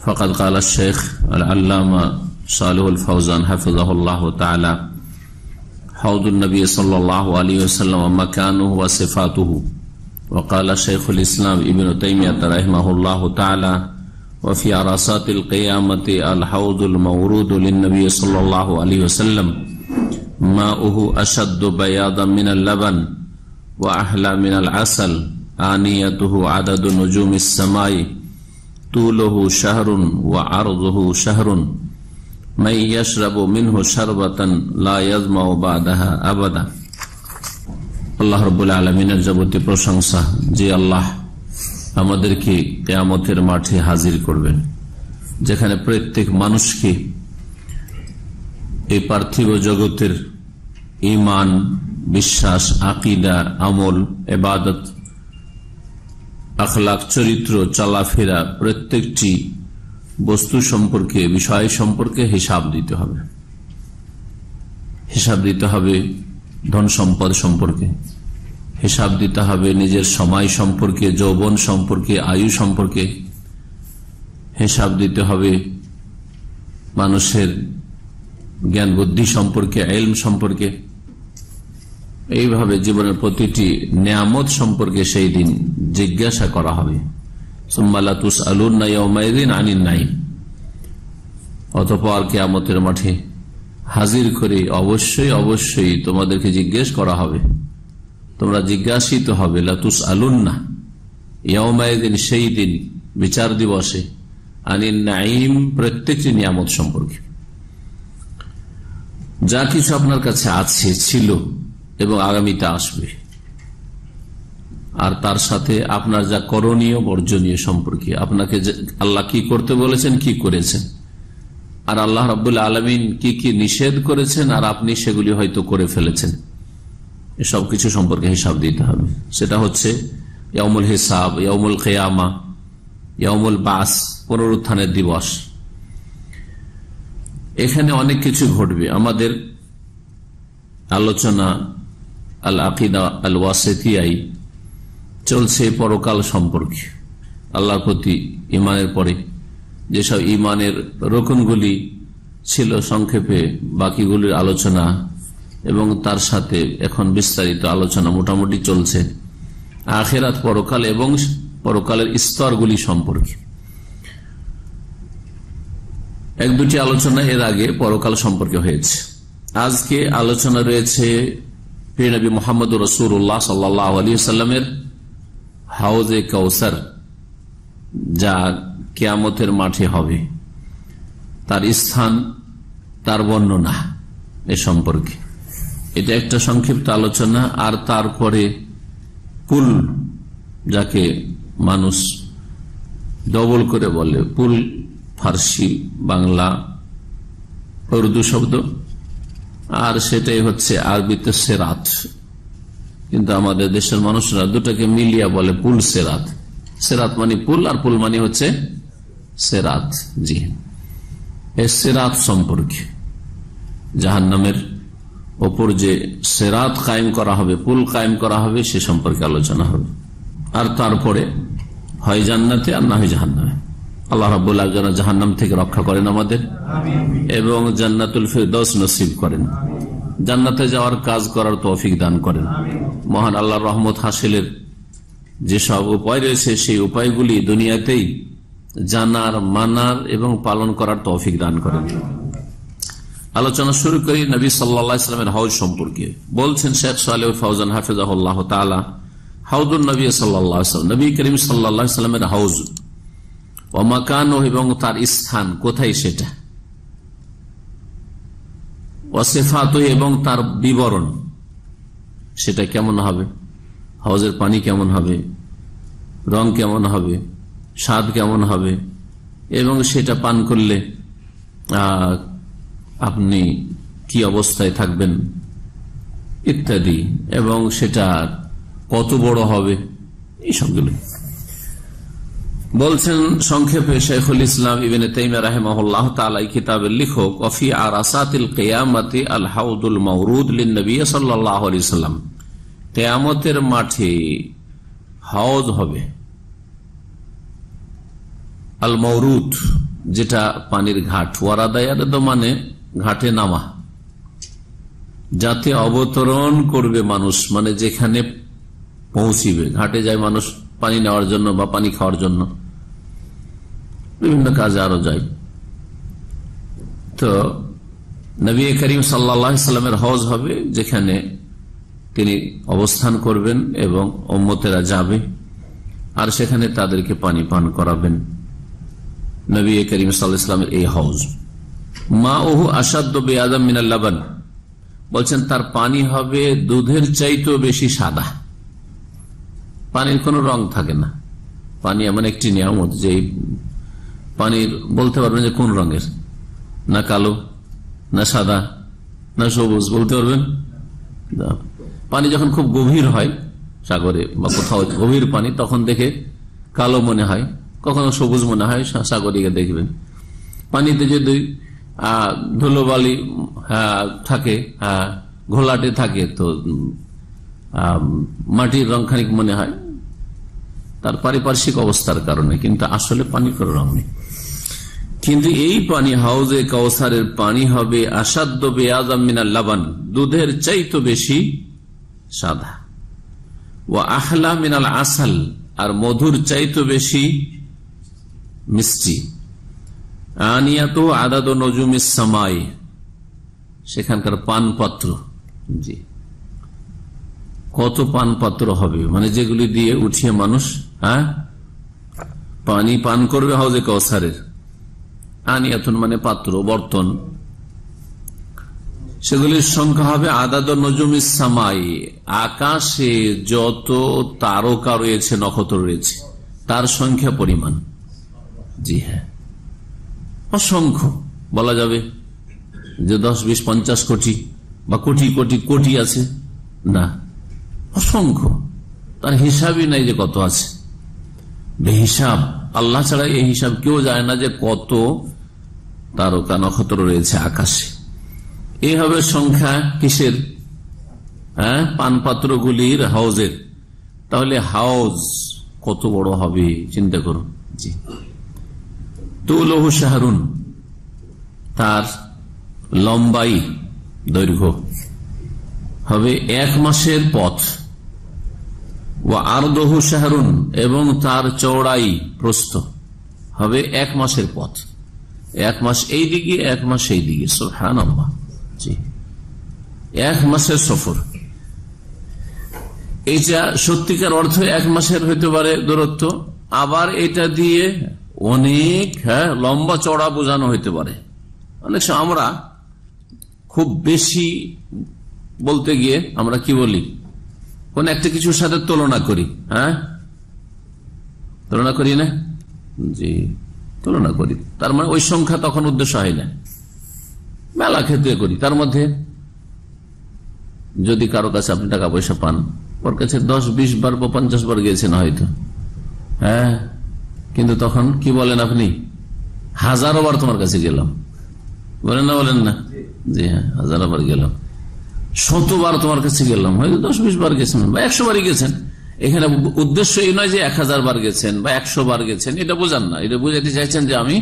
فقد قال الشيخ العلامة صالح الفوزان حفظه الله تعالى حوض النبي صلى الله عليه وسلم مكانه وصفاته وقال شيخ الإسلام ابن تيمية رحمه الله تعالى وفي عرصات القيامة الحوض المورود للنبي صلى الله عليه وسلم ماؤه أشد بياضا من اللبن وأحلى من العسل آنيته عدد نجوم السماء তুলহু শাহরুন শাহরুন মাই মিনহু লা আবাদা আলমিনের প্রশংসা আল্লাহ আমাদেরকে কেয়ামতের মাঠে হাজির করবেন যেখানে প্রত্যেক মানুষকে এই পার্থিব জগতের ইমান বিশ্বাস আকিদা আমল এবাদত আখলাখ চরিত্র চলাফেরা প্রত্যেকটি বস্তু সম্পর্কে বিষয় সম্পর্কে হিসাব দিতে হবে হিসাব দিতে হবে ধন সম্পদ সম্পর্কে হিসাব দিতে হবে নিজের সময় সম্পর্কে যৌবন সম্পর্কে আয়ু সম্পর্কে হিসাব দিতে হবে মানুষের জ্ঞান বুদ্ধি সম্পর্কে এলম সম্পর্কে এইভাবে জীবনের প্রতিটি নিয়ামত সম্পর্কে সেই দিন জিজ্ঞাসা করা হবে অতপর কেয়ামতের মাঠে হাজির করে অবশ্যই অবশ্যই তোমাদেরকে জিজ্ঞেস করা হবে তোমরা জিজ্ঞাসিত হবে লাতুস আলুন্না ইয়মায়দিন সেই দিন বিচার দিবসে আনিন নাইম প্রত্যেকটি নিয়ামত সম্পর্কে যা কিছু আপনার কাছে আছে ছিল এবং আগামীতে আসবে আর তার সাথে আপনার যা করণীয় বর্জনীয় সম্পর্কে আপনাকে আল্লাহ কি করতে বলেছেন কি করেছেন আর আল্লাহ রাবুল্লা আলমিন কি কি নিষেধ করেছেন আর আপনি সেগুলি হয়তো করে ফেলেছেন এসব কিছু সম্পর্কে হিসাব দিতে হবে সেটা হচ্ছে ইয়মুল হিসাব ইয়মুল খেয়ামা ইয়মুল বাস পুনরুত্থানের দিবস এখানে অনেক কিছু ঘটবে আমাদের আলোচনা আল আকিদা আল ওয়াসেথিয়াই চলছে পরকাল সম্পর্কে আল্লাহ প্রতি ইমানের পরে যেসব ইমানের রোকনগুলি ছিল সংক্ষেপে বাকিগুলির আলোচনা এবং তার সাথে এখন বিস্তারিত আলোচনা মোটামুটি চলছে আখেরাত পরকাল এবং পরকালের স্তরগুলি সম্পর্কে এক দুটি আলোচনা এর আগে পরকাল সম্পর্কে হয়েছে আজকে আলোচনা রয়েছে পীরনবী মোহাম্মদ রসুর উল্লাহ সাল্লাহ আলী সাল্লামের হাউজে কৌসার যা কেয়ামতের মাঠে হবে তার স্থান তার বর্ণনা এ সম্পর্কে এটা একটা সংক্ষিপ্ত আলোচনা আর তারপরে পুল যাকে মানুষ ডবল করে বলে পুল ফার্সি বাংলা উর্দু শব্দ আর সেটাই হচ্ছে আরবিতে সেরাত কিন্তু আমাদের দেশের মানুষরা দুটাকে মিলিয়া বলে পুল সেরাত সেরাত মানে পুল আর পুল মানে হচ্ছে সেরাত জি সেরাত সম্পর্কে জাহান নামের ওপর যে সেরাত কায়েম করা হবে পুল কায়েম করা হবে সে সম্পর্কে আলোচনা হবে আর তারপরে হয় জান্নাতে আর না হয় জাহান্নামে আল্লাহ রাবুল্লাহ যেন জাহান্নাম থেকে রক্ষা করেন আমাদের এবং জান্নাতুল ফিরদৌস নসিব করেন জান্নাতে যাওয়ার কাজ করার তৌফিক দান করেন মহান আল্লাহ রহমত হাসিলের যেসব উপায় রয়েছে সেই উপায়গুলি দুনিয়াতেই জানার মানার এবং পালন করার তৌফিক দান করেন আলোচনা শুরু করি নবী সাল্লাহামের হাউজ সম্পর্কে বলছেন শেখ সালেহ ফৌজান হাফিজাহ হাউদুল নবী সাল্লাহ নবী করিম সাল্লাহামের হাউজ অমাকান এবং তার স্থান কোথায় সেটা অসেফাত এবং তার বিবরণ সেটা কেমন হবে হজের পানি কেমন হবে রং কেমন হবে স্বাদ কেমন হবে এবং সেটা পান করলে আপনি কি অবস্থায় থাকবেন ইত্যাদি এবং সেটা কত বড় হবে এইসবগুলোই বলছেন সংক্ষেপে শেখুল ইসলাম ইবেন তাইম রাহেমাহুল্লাহ কিতাবের লিখক অফি আর কেয়ামতি আল মৌরুদ লিনবী সাল্লাম কেয়ামতের মাঠে হাউজ হবে আল মৌরুদ যেটা পানির ঘাট তো মানে ঘাটে নামা যাতে অবতরণ করবে মানুষ মানে যেখানে পৌঁছিবে ঘাটে যায় মানুষ পানি নেওয়ার জন্য বা পানি খাওয়ার জন্য বিভিন্ন কাজে আরো যাই তো নবী করিম সাল্লামের হজ হবে যেখানে তিনি অবস্থান করবেন এবং অম্মতেরা যাবে আর সেখানে তাদেরকে পানি পান করাবেন নবী করিম সাল্লামের এই হজ মা ওহু আসাদ্য বেআম মিনাল্লাবান বলছেন তার পানি হবে দুধের চাইতেও বেশি সাদা পানির কোন রং থাকে না পানি এমন একটি নিয়ামত যে পানির বলতে পারবেন যে কোন রঙের না কালো না সাদা না সবুজ বলতে পারবেন পানি যখন খুব গভীর হয় সাগরে বা কোথাও গভীর পানি তখন দেখে কালো মনে হয় কখনো সবুজ মনে হয় সাগরিকে দেখবেন পানিতে যদি ধুলোবালি থাকে ঘোলাটে থাকে তো মাটির রং খানিক মনে হয় তার পারিপার্শ্বিক অবস্থার কারণে কিন্তু আসলে পানি কোনো রং নেই কিন্তু এই পানি হাউজে কাউসারের পানি হবে আসাধ্য বেয়াজামিনা লাবান দুধের চাইতো বেশি সাদা ও আহলা মিনাল আসাল আর মধুর চাইতো বেশি মিষ্টি আনিয়াত আদাদ নজুম ইসামাই সেখানকার পাত্র জি কত পাত্র হবে মানে যেগুলি দিয়ে উঠিয়ে মানুষ হ্যাঁ পানি পান করবে হাউজে কাউসারের আনিয়াতুন মানে পাত্র বর্তন সেগুলির সংখ্যা হবে আদাদ নজম ইসামাই আকাশে যত তারকা রয়েছে নক্ষত্র রয়েছে তার সংখ্যা পরিমাণ জি হ্যাঁ অসংখ্য বলা যাবে যে দশ বিশ পঞ্চাশ কোটি বা কোটি কোটি কোটি আছে না অসংখ্য তার হিসাবই নাই যে কত আছে হিসাব আল্লাহ ছাড়া এই হিসাব কেউ যায় না যে কত তারকা নক্ষত্র রয়েছে আকাশে এই হবে সংখ্যা কিসের হ্যাঁ, পাত্র গুলির হাউজের তাহলে হাউজ কত বড় হবে চিন্তা করুন জি লহু শাহরুন তার লম্বাই দৈর্ঘ্য হবে এক মাসের পথ ও আরদহু শাহরুন এবং তার চৌড়াই প্রস্থ হবে এক মাসের পথ এক মাস এই দিকে এক মাস এই দিকে হ্যাঁ এক মাসের সফর এইটা সত্যিকার অর্থ এক মাসের হইতে পারে দূরত্ব আবার এটা দিয়ে অনেক হ্যাঁ লম্বা চড়া বোঝানো হইতে পারে অনেক সময় আমরা খুব বেশি বলতে গিয়ে আমরা কি বলি কোন একটা কিছুর সাথে তুলনা করি হ্যাঁ তুলনা করি না জি তুলনা করি তার মানে ওই সংখ্যা তখন উদ্দেশ্য হয় না মেলা ক্ষেত্রে করি তার মধ্যে যদি কারো কাছে আপনি টাকা পয়সা পান ওর কাছে দশ বিশ বার বা পঞ্চাশ বার গিয়েছেন হয়তো হ্যাঁ কিন্তু তখন কি বলেন আপনি হাজারো বার তোমার কাছে গেলাম বলেন না বলেন না জি হ্যাঁ হাজারো বার গেলাম শতবার তোমার কাছে গেলাম হয়তো দশ বিশ বার গেছেন বা একশো বারই গেছেন এখানে উদ্দেশ্য এই নয় যে এক হাজার বার গেছেন বা একশো বার গেছেন এটা বোঝান না এটা বুঝাতে চাইছেন যে আমি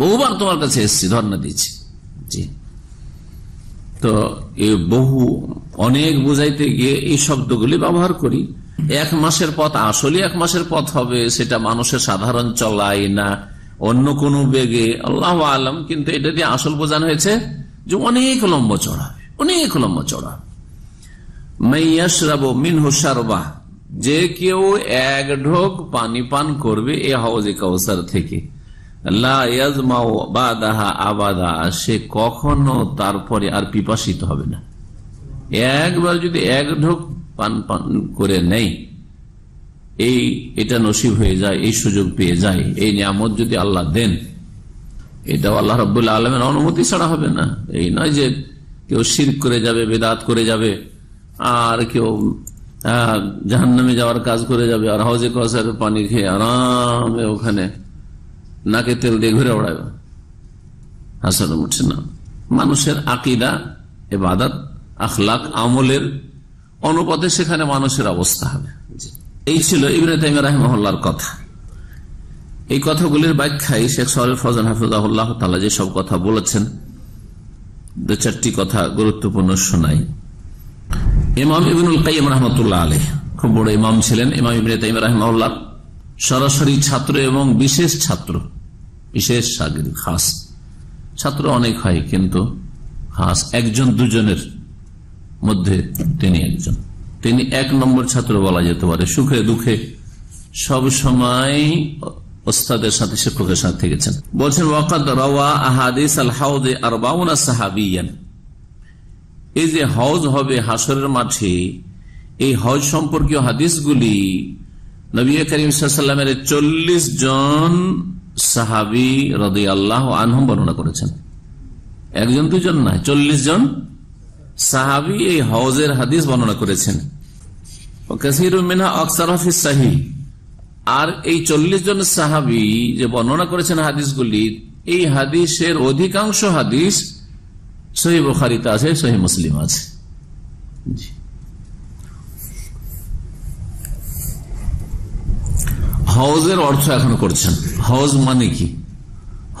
বহুবার তোমার কাছে এসছি ধর্ণা দিচ্ছি জি তো এ বহু অনেক বুঝাইতে গিয়ে এই শব্দগুলি ব্যবহার করি এক মাসের পথ আসলে এক মাসের পথ হবে সেটা মানুষের সাধারণ চলাই না অন্য কোনো বেগে আল্লাহ আলম কিন্তু এটা দিয়ে আসল বোঝানো হয়েছে যে অনেক লম্বা চড়া অনেক লম্বা চড়া মাইয়াশ রাবো মিনহু সারবা যে কেউ এক ঢোক পানি পান করবে এ হাউজে কৌসার থেকে আবাদা সে কখনো তারপরে আর পিপাসিত হবে না একবার যদি এক ঢোক পান পান করে নেই এই এটা নসিব হয়ে যায় এই সুযোগ পেয়ে যায় এই নিয়ামত যদি আল্লাহ দেন এটাও আল্লাহ রবাহ আলমের অনুমতি ছাড়া হবে না এই নয় যে কেউ শির করে যাবে বেদাত করে যাবে আর কেউ জাহান্নামে যাওয়ার কাজ করে যাবে আর হাউজে কসার পানি খেয়ে আরামে ওখানে নাকে তেল দিয়ে ঘুরে ওড়াবে হাসান উঠছে না মানুষের আকিদা এবাদাত আখলাক আমলের অনুপাতে সেখানে মানুষের অবস্থা হবে এই ছিল ইবনে তাইম রাহমহল্লার কথা এই কথাগুলির ব্যাখ্যায় শেখ সরফ ফজান হাফিজাহ তালা সব কথা বলেছেন দু চারটি কথা গুরুত্বপূর্ণ শোনায় ইমাম ইবনুল কাইম রহমতুল্লাহ আলহ খুব বড় ইমাম ছিলেন ইমাম ইবিন তাইম রহমাউল্লাহ সরাসরি ছাত্র এবং বিশেষ ছাত্র বিশেষ খাস ছাত্র অনেক হয় কিন্তু খাস একজন দুজনের মধ্যে তিনি একজন তিনি এক নম্বর ছাত্র বলা যেতে পারে সুখে দুঃখে সব সময় ওস্তাদের সাথে শিক্ষকের সাথে থেকেছেন বলছেন ওয়াকাদ রওয়া আহাদিস আল হাউদে আর বাউনা সাহাবিয়ান এই যে হজ হবে হাসরের মাঠে এই হজ সম্পর্কীয় হাদিসগুলি নবী করিমের চল্লিশ জন সাহাবি হৃদয় আল্লাহ আনহম বর্ণনা করেছেন একজন দুজন না চল্লিশ জন সাহাবি এই হজের হাদিস বর্ণনা করেছেন আর এই চল্লিশ জন সাহাবি যে বর্ণনা করেছেন হাদিসগুলি এই হাদিসের অধিকাংশ হাদিস সহি বুখারিতে আছে সহি মুসলিম আছে হাউজের অর্থ এখন করছেন হাউজ মানে কি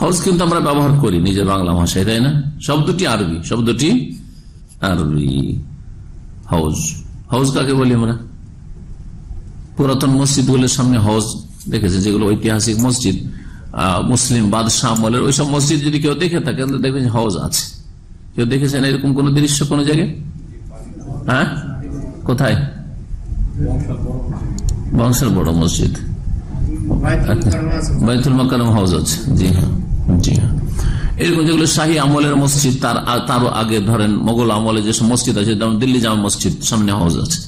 হাউজ কিন্তু আমরা ব্যবহার করি নিজের বাংলা ভাষায় তাই না শব্দটি আরবি শব্দটি আরবি হাউজ হাউজ কাকে বলি আমরা পুরাতন মসজিদগুলোর সামনে হাউজ দেখেছে যেগুলো ঐতিহাসিক মসজিদ মুসলিম বাদশাহ আমলের ওইসব মসজিদ যদি কেউ দেখে থাকেন দেখবেন হাউজ আছে কেউ দেখেছেন এরকম কোন দৃশ্য কোন জায়গায় হ্যাঁ কোথায় বংশের বড় মসজিদ বাইতুল মকারম হাউস আছে জি হ্যাঁ জি হ্যাঁ এরকম যেগুলো শাহী আমলের মসজিদ তার তারও আগে ধরেন মোগল আমলে যেসব মসজিদ আছে যেমন দিল্লি জামা মসজিদ সামনে হাউস আছে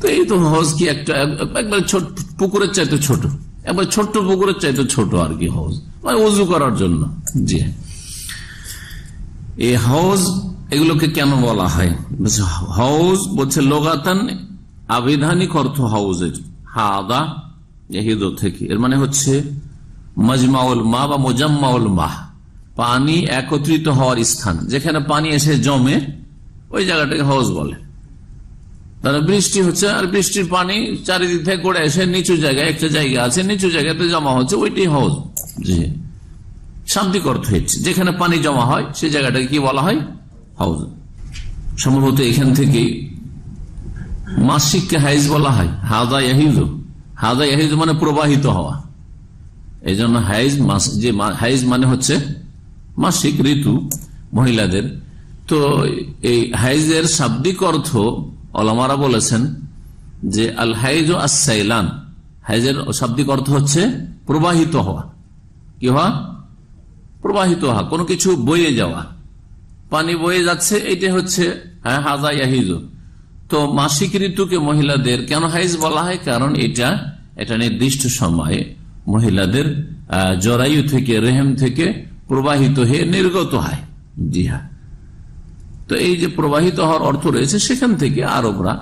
তো এই তো হাউস কি একটা একবার ছোট পুকুরের চাইতে ছোট একবার ছোট্ট পুকুরের চাইতে ছোট আর কি হাউস মানে উজু করার জন্য জি হ্যাঁ এই হাউজ এগুলোকে কেন বলা হয় হাউজ বলছে লোগাতান আবিধানিক অর্থ হাউজের হাদা হিদো থেকে এর মানে হচ্ছে মজমাউল মা বা মোজাম্মাউল মাহ পানি একত্রিত হওয়ার স্থান যেখানে পানি এসে জমে ওই জায়গাটাকে হাউজ বলে তারা বৃষ্টি হচ্ছে আর বৃষ্টির পানি চারিদিক থেকে গড়ে এসে নিচু জায়গায় একটা জায়গা আছে নিচু জায়গাতে জমা হচ্ছে ওইটি হাউজ জি শাব্দিক অর্থ হচ্ছে যেখানে পানি জমা হয় সে জায়গাটাকে কি বলা হয় হাউজ সম্ভবত এখান থেকে মাসিককে হাইজ বলা হয় হাজা ইহিজ হাজা ইহিজ মানে প্রবাহিত হওয়া এই জন্য হাইজ মাস যে হাইজ মানে হচ্ছে মাসিক ঋতু মহিলাদের তো এই হাইজের শাব্দিক অর্থ অলামারা বলেছেন যে আল হাইজ আসাইলান হাইজের শাব্দিক অর্থ হচ্ছে প্রবাহিত হওয়া কি হওয়া প্রবাহিত হওয়া কোনো কিছু বয়ে যাওয়া পানি বয়ে যাচ্ছে এটা হচ্ছে হ্যাঁ, হাজা ইয়াহিজু তো মাসিক ঋতুকে মহিলাদের কেন হাইজ বলা হয় কারণ এটা এটা নির্দিষ্ট সময়ে মহিলাদের জরায়ু থেকে রেহেম থেকে প্রবাহিত হয়ে নির্গত হয় জি হ্যাঁ তো এই যে প্রবাহিত হওয়ার অর্থ রয়েছে সেখান থেকে আরবরা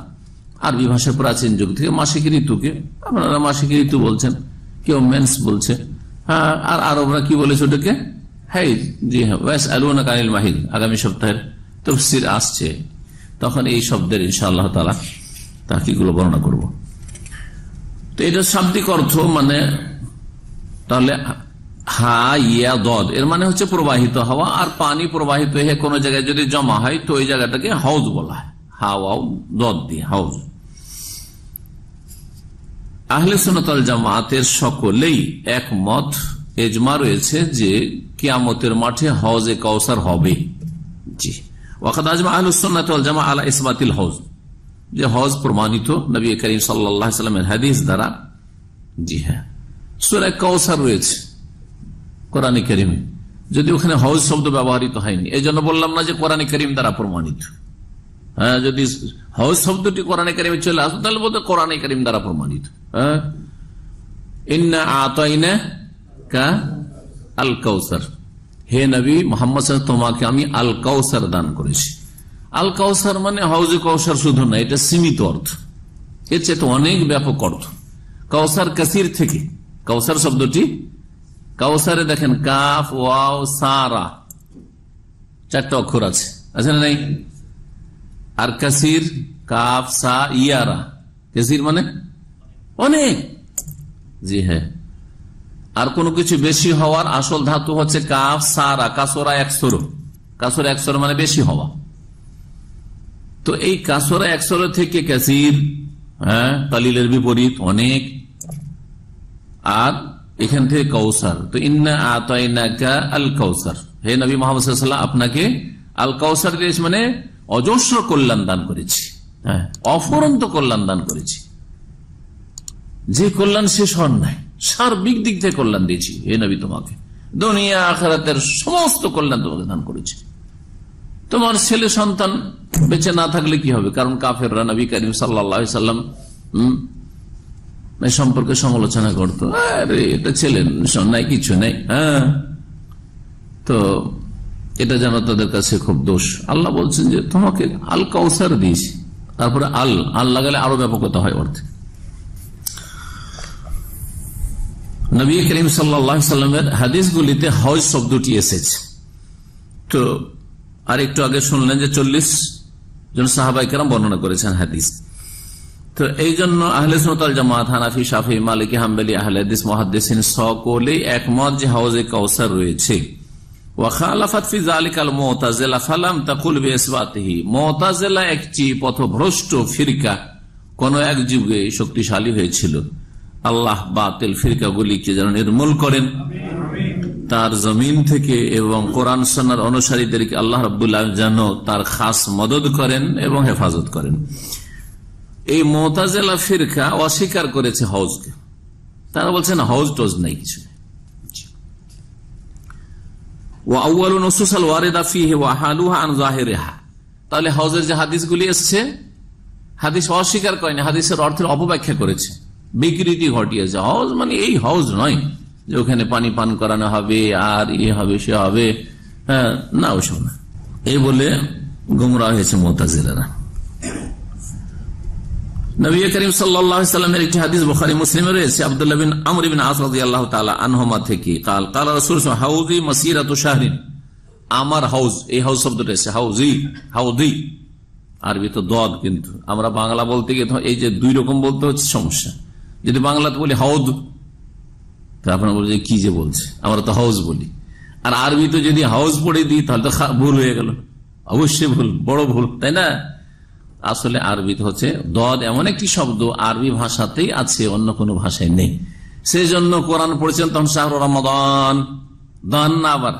আরবি ভাষা প্রাচীন যুগ থেকে মাসিক ঋতুকে আপনারা মাসিক ঋতু বলছেন কেউ মেন্স বলছে হ্যাঁ আর আরবরা কি বলেছে ওটাকে হ্যাঁ জি হ্যাঁ ওয়াস আলুনা কানিল মাহিদ আগামী সপ্তাহের তফসির আসছে তখন এই শব্দের ইনশাআল্লাহ তালা তাহকিগুলো বর্ণনা করব তো এটা শাব্দিক অর্থ মানে তাহলে হা ইয়া দদ এর মানে হচ্ছে প্রবাহিত হওয়া আর পানি প্রবাহিত হয়ে কোনো জায়গায় যদি জমা হয় তো ওই জায়গাটাকে হাউজ বলা হয় হাওয়াও দদ দিয়ে হাউজ আহলে সোনাতাল জামাতের সকলেই একমত এজমা রয়েছে যে কিয়ামতের মাঠে হজে কাউসার হবে জি আলা ইসমাতিল হজ যে হজ প্রমাণিত করিম দ্বারা জি হ্যাঁ রয়েছে যদি ওখানে হজ শব্দ ব্যবহৃত হয়নি এই জন্য বললাম না যে কোরআন করিম দ্বারা প্রমাণিত হ্যাঁ যদি হজ শব্দটি কোরআন করিমে চলে আসতো তাহলে বলতে কোরআন করিম দ্বারা প্রমাণিত হ্যাঁ আল কাউসার হে নবী মোহাম্মদ তোমাকে আমি আল কাউসার দান করেছি আল কাউসার মানে হাউজে কৌসার শুধু না এটা সীমিত অর্থ এর চেয়ে অনেক ব্যাপক অর্থ কাউসার কাসির থেকে কাউসার শব্দটি কাউসারে দেখেন কাফ ওয়াও সারা চারটা অক্ষর আছে আছে না নাই আর কাসির কাফ সা ইয়ারা কাসির মানে অনেক জি হ্যাঁ আর কোনো কিছু বেশি হওয়ার আসল ধাতু হচ্ছে কাফ সারা কাসরা একসর কাসর একসর মানে বেশি হওয়া তো এই কাসরা একসর থেকে ক্যাসির হ্যাঁ কালিলের বিপরীত অনেক আর এখান থেকে কৌসার তো ইন্না আতাইনাকা আল কৌসার হে নবী মোহাম্মদ আপনাকে আল কৌসার দিয়েছি মানে অজস্র কল্যাণ দান করেছি হ্যাঁ অফরন্ত কল্যাণ দান করেছি যে কল্যাণ শেষ হন নাই সার্বিক দিক থেকে কল্যাণ দিয়েছি হে নবী তোমাকে দুনিয়া আখারাতের সমস্ত কল্যাণ তোমাকে দান করেছি তোমার ছেলে সন্তান বেঁচে না থাকলে কি হবে কারণ কাফের নবী কারিম সাল্লা সাল্লাম সম্পর্কে সমালোচনা করতো আরে এটা ছেলে নাই কিছু নাই হ্যাঁ তো এটা যেন তাদের কাছে খুব দোষ আল্লাহ বলছেন যে তোমাকে আল কৌসার দিয়েছি তারপরে আল আল লাগালে আরো ব্যাপকতা হয় অর্থে নবী করিম সাল্লামের সাল্লামের হাদিসগুলিতে হজ শব্দটি এসেছে তো আর একটু আগে শুনলেন যে চল্লিশ জন সাহাবাইকেরাম বর্ণনা করেছেন হাদিস তো এই জন্য আহলে সুতাল জামাত হানাফি সাফি মালিক হাম্বেলি আহলেদিস মহাদিসিন সকলে একমত যে হাউজে কৌসার রয়েছে একটি পথভ্রষ্ট ফিরকা কোন এক যুগে শক্তিশালী হয়েছিল আল্লাহ বাতিল ফিরকাগুলিকে যেন নির্মূল করেন তার জমিন থেকে এবং কোরআন সোনার অনুসারীদেরকে আল্লাহ রবুল্লাহ যেন তার খাস মদত করেন এবং হেফাজত করেন এই মোতাজেলা ফিরকা অস্বীকার করেছে হজকে তারা বলছেন হজ টজ নাই কিছু তাহলে হজের যে হাদিসগুলি এসছে হাদিস অস্বীকার করেনি হাদিসের অর্থের অপব্যাখ্যা করেছে বিকৃতি ঘটিয়েছে হজ মানে এই হজ নয় যে ওখানে পানি পান করানো হবে আর ইয়ে হবে সে হবে হ্যাঁ, না ওসব না এ বলে গুমরা হয়েছে মোতাজিরা আল্লাহ আনহমা থেকে কাল শাহরিন আমার এই হাউজি হাউদি আরবি তো দদ কিন্তু আমরা বাংলা বলতে গিয়ে এই যে দুই রকম বলতে হচ্ছে সমস্যা যদি বাংলাতে বলি হাউদ আপনার বলছে কি যে বলছে আমরা তো হাউস বলি আর তো যদি হাউস পড়ে দিই তাহলে তো ভুল হয়ে গেল অবশ্যই ভুল বড় ভুল তাই না আসলে তো হচ্ছে দদ এমন একটি শব্দ আরবি ভাষাতেই আছে অন্য কোনো ভাষায় নেই সেই জন্য কোরআন পড়েছেন তখন শাহরু রমাদান দান না আবার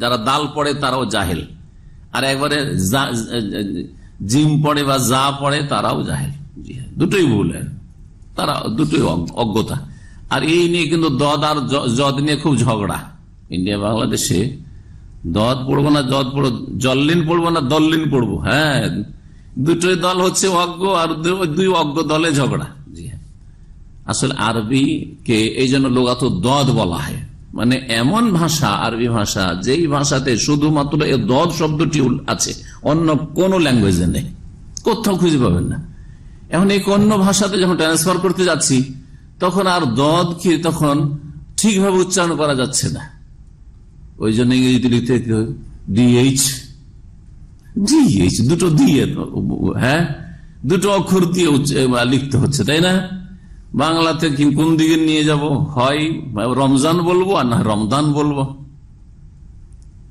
যারা দাল পড়ে তারাও জাহেল আর একবারে জিম পড়ে বা যা পড়ে তারাও জাহেল হ্যাঁ, দুটোই ভুল হ্যাঁ। তারা দুটোই অজ্ঞতা আর এই নিয়ে কিন্তু দদ আর জদ নিয়ে খুব ঝগড়া ইন্ডিয়া বাংলাদেশে দদ পড়বো না জদ পড়বো জল্লিন পড়বো না দল্লিন পড়বো হ্যাঁ দুটোই দল হচ্ছে অজ্ঞ আর দুই অজ্ঞ দলে ঝগড়া জি হ্যাঁ আসলে আরবিকে এই জন্য লোকাত দদ বলা হয় মানে এমন ভাষা আরবি ভাষা যেই ভাষাতে শুধুমাত্র এই দদ শব্দটি আছে অন্য কোন ল্যাঙ্গুয়েজে নেই কোথাও খুঁজে পাবেন না এখন এক অন্য ভাষাতে যখন ট্রান্সফার করতে যাচ্ছি তখন আর দদ কি তখন ঠিকভাবে উচ্চারণ করা যাচ্ছে না ওই জন্য ইংরেজিতে লিখতে ডিএইচ ডিএইচ দুটো দিয়ে হ্যাঁ দুটো অক্ষর দিয়ে লিখতে হচ্ছে তাই না বাংলাতে কোন দিকে নিয়ে যাব হয় রমজান বলবো আর না রমদান বলবো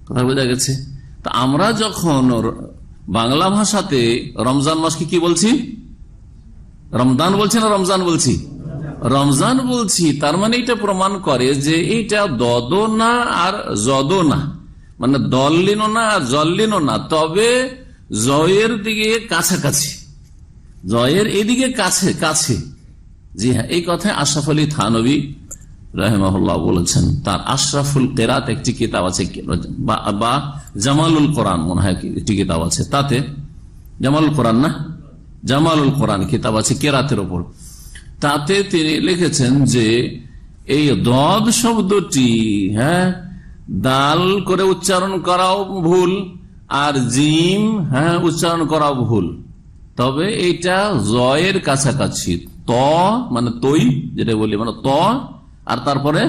কথা বোঝা গেছে তা আমরা যখন বাংলা ভাষাতে রমজান মাসকে কি বলছি রমজান বলছি না রমজান বলছি রমজান বলছি তার মানে এটা প্রমাণ করে যে এটা দদ না আর জদ না মানে দললিন না আর জল্লিন না তবে জয়ের দিকে কাছাকাছি জয়ের এদিকে কাছে কাছে জি হ্যাঁ এই কথায় আশরাফ আলী থানবী রহমাহুল্লাহ বলেছেন তার আশরাফুল কেরাত একটি কিতাব আছে বা জামালুল কোরআন মনে হয় একটি কিতাব আছে তাতে জামালুল কোরআন না জামালুল কোরআন কিতাব আছে কেরাতের ওপর তাতে তিনি লিখেছেন যে এই দদ শব্দটি হ্যাঁ দাল করে উচ্চারণ করাও ভুল আর জিম হ্যাঁ উচ্চারণ করাও ভুল তবে এটা জয়ের কাছাকাছি ত মানে তৈ যেটা বলি মানে ত আর তারপরে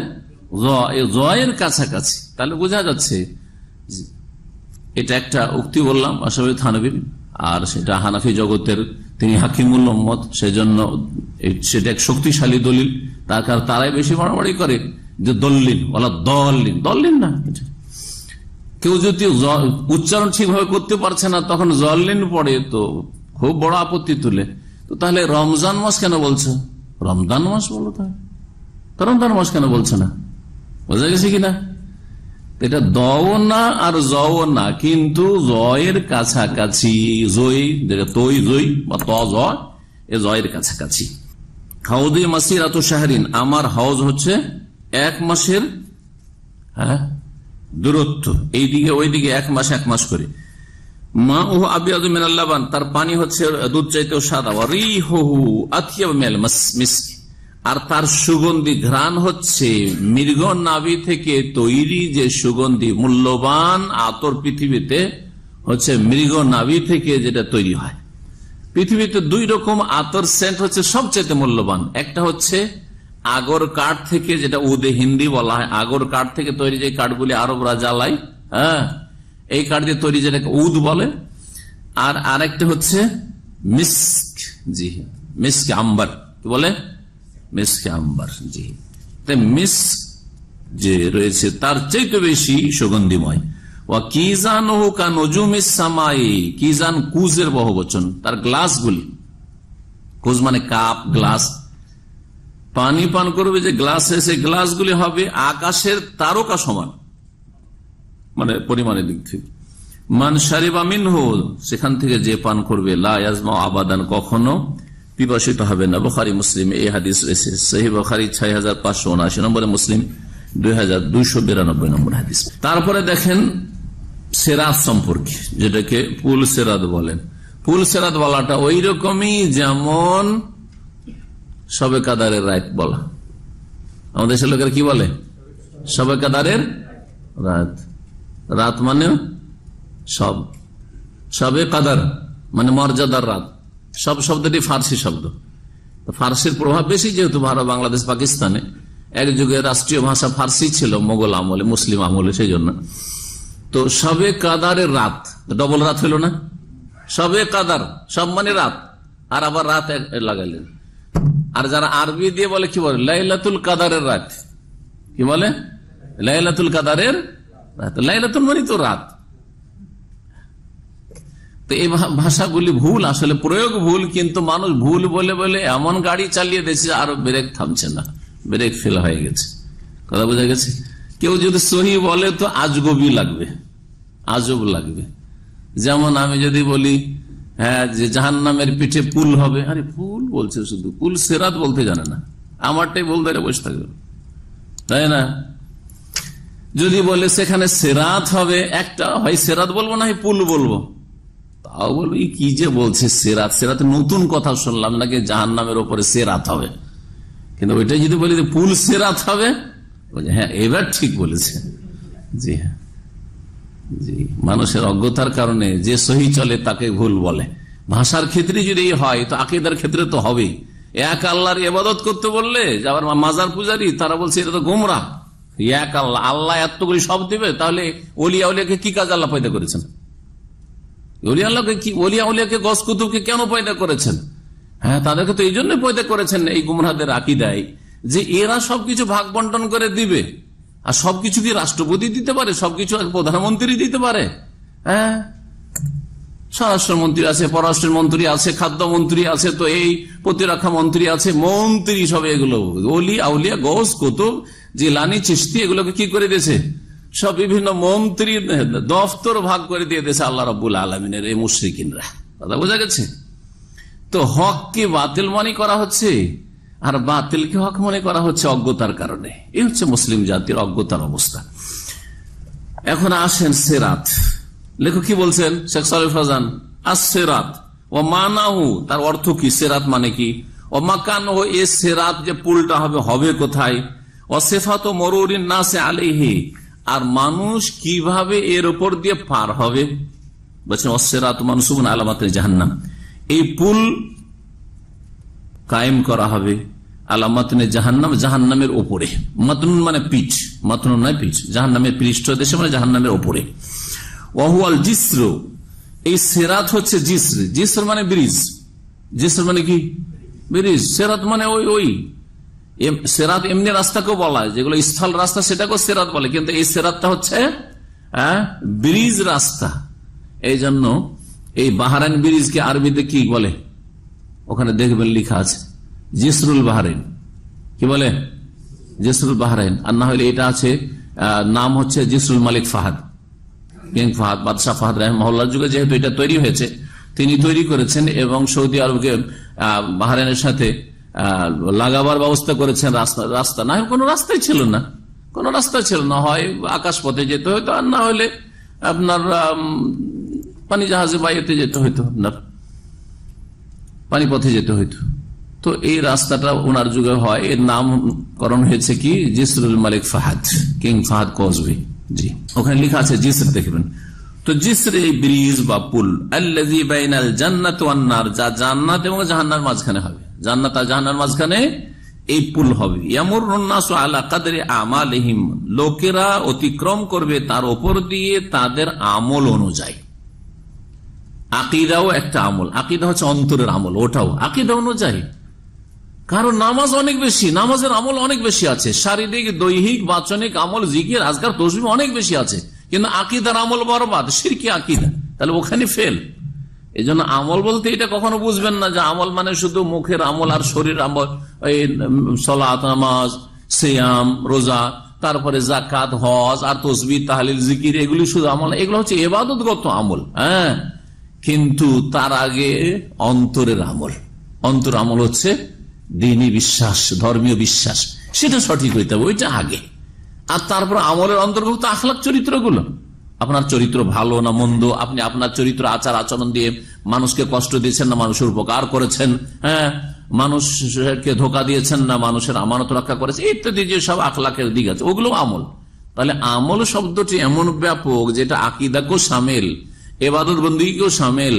জয়ের কাছাকাছি তাহলে বোঝা যাচ্ছে এটা একটা উক্তি বললাম আসলে করি থানবীর আর সেটা হানাফি জগতের তিনি হাকিমুল মোহাম্মদ সেজন্য সেটা এক শক্তিশালী দলিল তার কারণ তারাই বেশি মারামারি করে যে দল্লিন বলা দলিন দল্লিন না কেউ যদি উচ্চারণ ঠিকভাবে করতে পারছে না তখন জল্লিন পড়ে তো খুব বড় আপত্তি তুলে তো তাহলে রমজান মাস কেন বলছে রমজান মাস বলো তাহলে রমজান মাস কেন বলছে না বোঝা গেছে কিনা এটা দও না আর জও না কিন্তু জয়ের কাছাকাছি জই তৈ জই বা ত এ জয়ের কাছাকাছি হাউদি মাসির আত শাহরিন আমার হাউজ হচ্ছে এক মাসের হ্যাঁ দূরত্ব এইদিকে ওইদিকে এক মাস এক মাস করে মা ও আবিয়াজ মিনাল্লাবান তার পানি হচ্ছে দুধ চাইতেও সাদা রি হু আথিয়া মেল মিস আর তার সুগন্ধি ঘ্রাণ হচ্ছে মৃগ নাভি থেকে তৈরি যে সুগন্ধি মূল্যবান আতর পৃথিবীতে হচ্ছে মৃগ নাভি থেকে যেটা তৈরি হয় পৃথিবীতে দুই রকম আতর সেন্ট হচ্ছে সবচেয়ে মূল্যবান একটা হচ্ছে আগর কাঠ থেকে যেটা উদে হিন্দি বলা হয় আগর কাঠ থেকে তৈরি যে কাঠগুলি আরবরা জ্বালায় হ্যাঁ এই কাঠ দিয়ে তৈরি যেটাকে উদ বলে আর আরেকটা হচ্ছে মিস্ক জি মিস্ক আম্বার কি বলে মেসকে আম্বার জি মিস যে রয়েছে তার চাইতে বেশি সুগন্ধিময় কিজান হোকা নজুমিস সামাই কিজান কুজের বহুবচন তার কুজ মানে কাপ গ্লাস পানি পান করবে যে হবে আকাশের তারকা সমান মানে পরিমাণের দিক থেকে মান সারিবা মিনহ সেখান থেকে যে পান করবে লাজমা আবাদান কখনো পিপাসিত হবে না বখারি মুসলিম এই হাদিস রয়েছে সেই বখারি ছয় হাজার পাঁচশো উনআশি নম্বরে মুসলিম দুই হাজার বিরানব্বই নম্বর হাদিস তারপরে দেখেন সেরাত সম্পর্কে যেটাকে পুল সেরাত বলেন পুল সেরাত বলাটা ওই রকমই যেমন সবে কাদারের রায় বলা আমাদের দেশের লোকের কি বলে সবে কাদারের রাত রাত মানে সব সবে কাদার মানে মর্যাদার রাত সব শব্দটি ফার্সি শব্দ ফার্সির প্রভাব বেশি যেহেতু ভারত বাংলাদেশ পাকিস্তানে এক যুগে রাষ্ট্রীয় ভাষা ফার্সি ছিল মোগল আমলে মুসলিম আমলে সেই জন্য তো সবে কাদারের রাত ডবল রাত হলো না সবে কাদার সব মানে রাত আর আবার রাত লাগাইলেন আর যারা আরবি দিয়ে বলে কি বলে লাইলাতুল কাদারের রাত কি বলে লাইলাতুল কাদারের রাত লাইলাতুল মানে তো রাত তো এই ভাষাগুলি ভুল আসলে প্রয়োগ ভুল কিন্তু মানুষ ভুল বলে বলে এমন গাড়ি চালিয়ে দিয়েছে আর ব্রেক থামছে না ব্রেক ফেল হয়ে গেছে কথা বোঝা গেছে কেউ যদি সহি বলে তো আজগবি লাগবে আজব লাগবে যেমন আমি যদি বলি হ্যাঁ যে জাহান নামের পিঠে পুল হবে আরে পুল বলছে শুধু পুল সেরাত বলতে জানে না আমারটাই বলতে বসে থাকবে তাই না যদি বলে সেখানে সেরাত হবে একটা হয় সেরাত বলবো না পুল বলবো তাও বলবি কি যে বলছে সেরাত সেরাতে নতুন কথা শুনলাম নাকি জাহান নামের ওপরে সেরাত হবে কিন্তু ওইটা যদি বলি পুল সেরাত হবে হ্যাঁ এবার ঠিক বলেছে জি হ্যাঁ জি মানুষের অজ্ঞতার কারণে যে সহি চলে তাকে ভুল বলে ভাষার ক্ষেত্রে যদি হয় তো আকিদার ক্ষেত্রে তো হবেই এক আল্লাহর এবাদত করতে বললে আবার মাজার পূজারি তারা বলছে এটা তো গোমরা এক আল্লাহ আল্লাহ করে সব দিবে তাহলে অলিয়া অলিয়াকে কি কাজ আল্লাহ পয়দা করেছেন অলিয়া কি অলিয়া উলিয়াকে গস কেন পয়দা করেছেন হ্যাঁ তাদেরকে তো এই জন্যই পয়দা করেছেন এই গুমরাদের আকিদায় যে এরা সবকিছু ভাগ বন্টন করে দিবে আর সবকিছু কি রাষ্ট্রপতি দিতে পারে সবকিছু প্রধানমন্ত্রী দিতে পারে হ্যাঁ স্বরাষ্ট্রমন্ত্রী আছে পররাষ্ট্রের মন্ত্রী আছে খাদ্যমন্ত্রী আছে তো এই প্রতিরক্ষা মন্ত্রী আছে মন্ত্রী সব এগুলো অলি আউলিয়া গোস কুতুব জিলানি চিস্তি এগুলোকে কি করে দিয়েছে সব বিভিন্ন মন্ত্রী দফতর ভাগ করে দিয়ে দিয়েছে আল্লাহ রবুল আলমিনের এই মুশ্রিকিনরা কথা বোঝা গেছে তো হক কি বাতিল মনে করা হচ্ছে আর বাতিলকে হক মনে করা হচ্ছে অজ্ঞতার কারণে এই হচ্ছে মুসলিম জাতির অজ্ঞতার অবস্থা এখন আসেন সেরাত লেখক কি বলছেন শেখ সালিফ হাজান আস সেরাত ও মানাহু তার অর্থ কি সেরাত মানে কি ও মাকান ও এ সেরাত যে পুলটা হবে হবে কোথায় তো মরুরিন সে আলিহি আর মানুষ কিভাবে এর উপর দিয়ে পার হবে বলছেন অসেরাত মানুষবন আলামাতের জাহান্নাম এই পুল কায়েম করা হবে আলামাতনে জাহান্নাম জাহান্নামের ওপরে মাতনুন মানে পিঠ মাতনুন নয় পিঠ জাহান্নামের পৃষ্ঠ দেশে মানে জাহান্নামের ওপরে ওয়াহুয়াল জিস্র এই সেরাত হচ্ছে জিস্র জিস্র মানে ব্রিজ জিস্র মানে কি ব্রিজ সেরাত মানে ওই ওই সেরাত এমনি রাস্তাকেও বলা হয় যেগুলো স্থল রাস্তা সেটাকেও সেরাত বলে কিন্তু এই সেরাতটা হচ্ছে ব্রিজ রাস্তা এই জন্য এই বাহারাইন ব্রিজকে আরবিতে কি বলে ওখানে দেখবেন লিখা আছে জিসরুল বাহারাইন কি বলে জিসরুল বাহারাইন আর না হলে এটা আছে নাম হচ্ছে জিসরুল মালিক ফাহাদ কিং ফাহাদ বাদশাহ ফাহাদ রহমার যুগে যেহেতু এটা তৈরি হয়েছে তিনি তৈরি করেছেন এবং সৌদি আরবকে বাহারাইনের সাথে লাগাবার ব্যবস্থা করেছেন রাস্তা রাস্তা না কোনো রাস্তাই ছিল না কোনো রাস্তা ছিল না হয় আকাশ পথে যেতে হতো আর না হলে আপনার পানি জাহাজে বাইতে যেতে হইতো আপনার পানি পথে যেতে হইতো তো এই রাস্তাটা ওনার যুগে হয় এর নামকরণ হয়েছে কি জিসরুল মালিক ফাহাদ কিং ফাহাদ কসবি জি ওখানে লিখা আছে জিসর দেখবেন তো জিসরে ব্রিজ বা পুল আল্লাহ বাইনাল জান্নাত ওয়ান্নার যা জান্নাত এবং জাহান্নার মাঝখানে হবে জান্নাত আর জাহান্নার মাঝখানে এই পুল হবে আমালহিম লোকেরা অতিক্রম করবে তার ওপর দিয়ে তাদের আমল অনুযায়ী আকিদাও একটা আমল আকিদা হচ্ছে অন্তরের আমল ওটাও আকিদা অনুযায়ী কারণ নামাজ অনেক বেশি নামাজের আমল অনেক বেশি আছে শারীরিক দৈহিক বাচনিক আমল জিকির আজকার তসবি অনেক বেশি আছে কিন্তু আকিদার আমল বরবাদ সিরকি আকিদা তাহলে ওখানে ফেল এই জন্য আমল বলতে এটা কখনো বুঝবেন না যে আমল মানে শুধু মুখের আমল আর শরীর আমল সলাত নামাজ সিয়াম রোজা তারপরে জাকাত হজ আর তসবি তাহলিল জিকির এগুলি শুধু আমল এগুলো হচ্ছে এবাদতগত আমল হ্যাঁ কিন্তু তার আগে অন্তরের আমল অন্তর আমল হচ্ছে দিনী বিশ্বাস ধর্মীয় বিশ্বাস সেটা সঠিক হইতে হবে ওইটা আগে আর তারপর আমলের অন্তর্ভুক্ত আখলাক চরিত্রগুলো আপনার চরিত্র ভালো না মন্দ আপনি আপনার চরিত্র আচার আচরণ দিয়ে মানুষকে কষ্ট দিয়েছেন না মানুষের উপকার করেছেন হ্যাঁ মানুষকে ধোকা দিয়েছেন না মানুষের আমানত রক্ষা করেছেন ইত্যাদি যে সব আখলাকের দিক আছে ওগুলো আমল তাহলে আমল শব্দটি এমন ব্যাপক যেটা আকিদাকেও সামিল এবাদত বন্দীকেও সামিল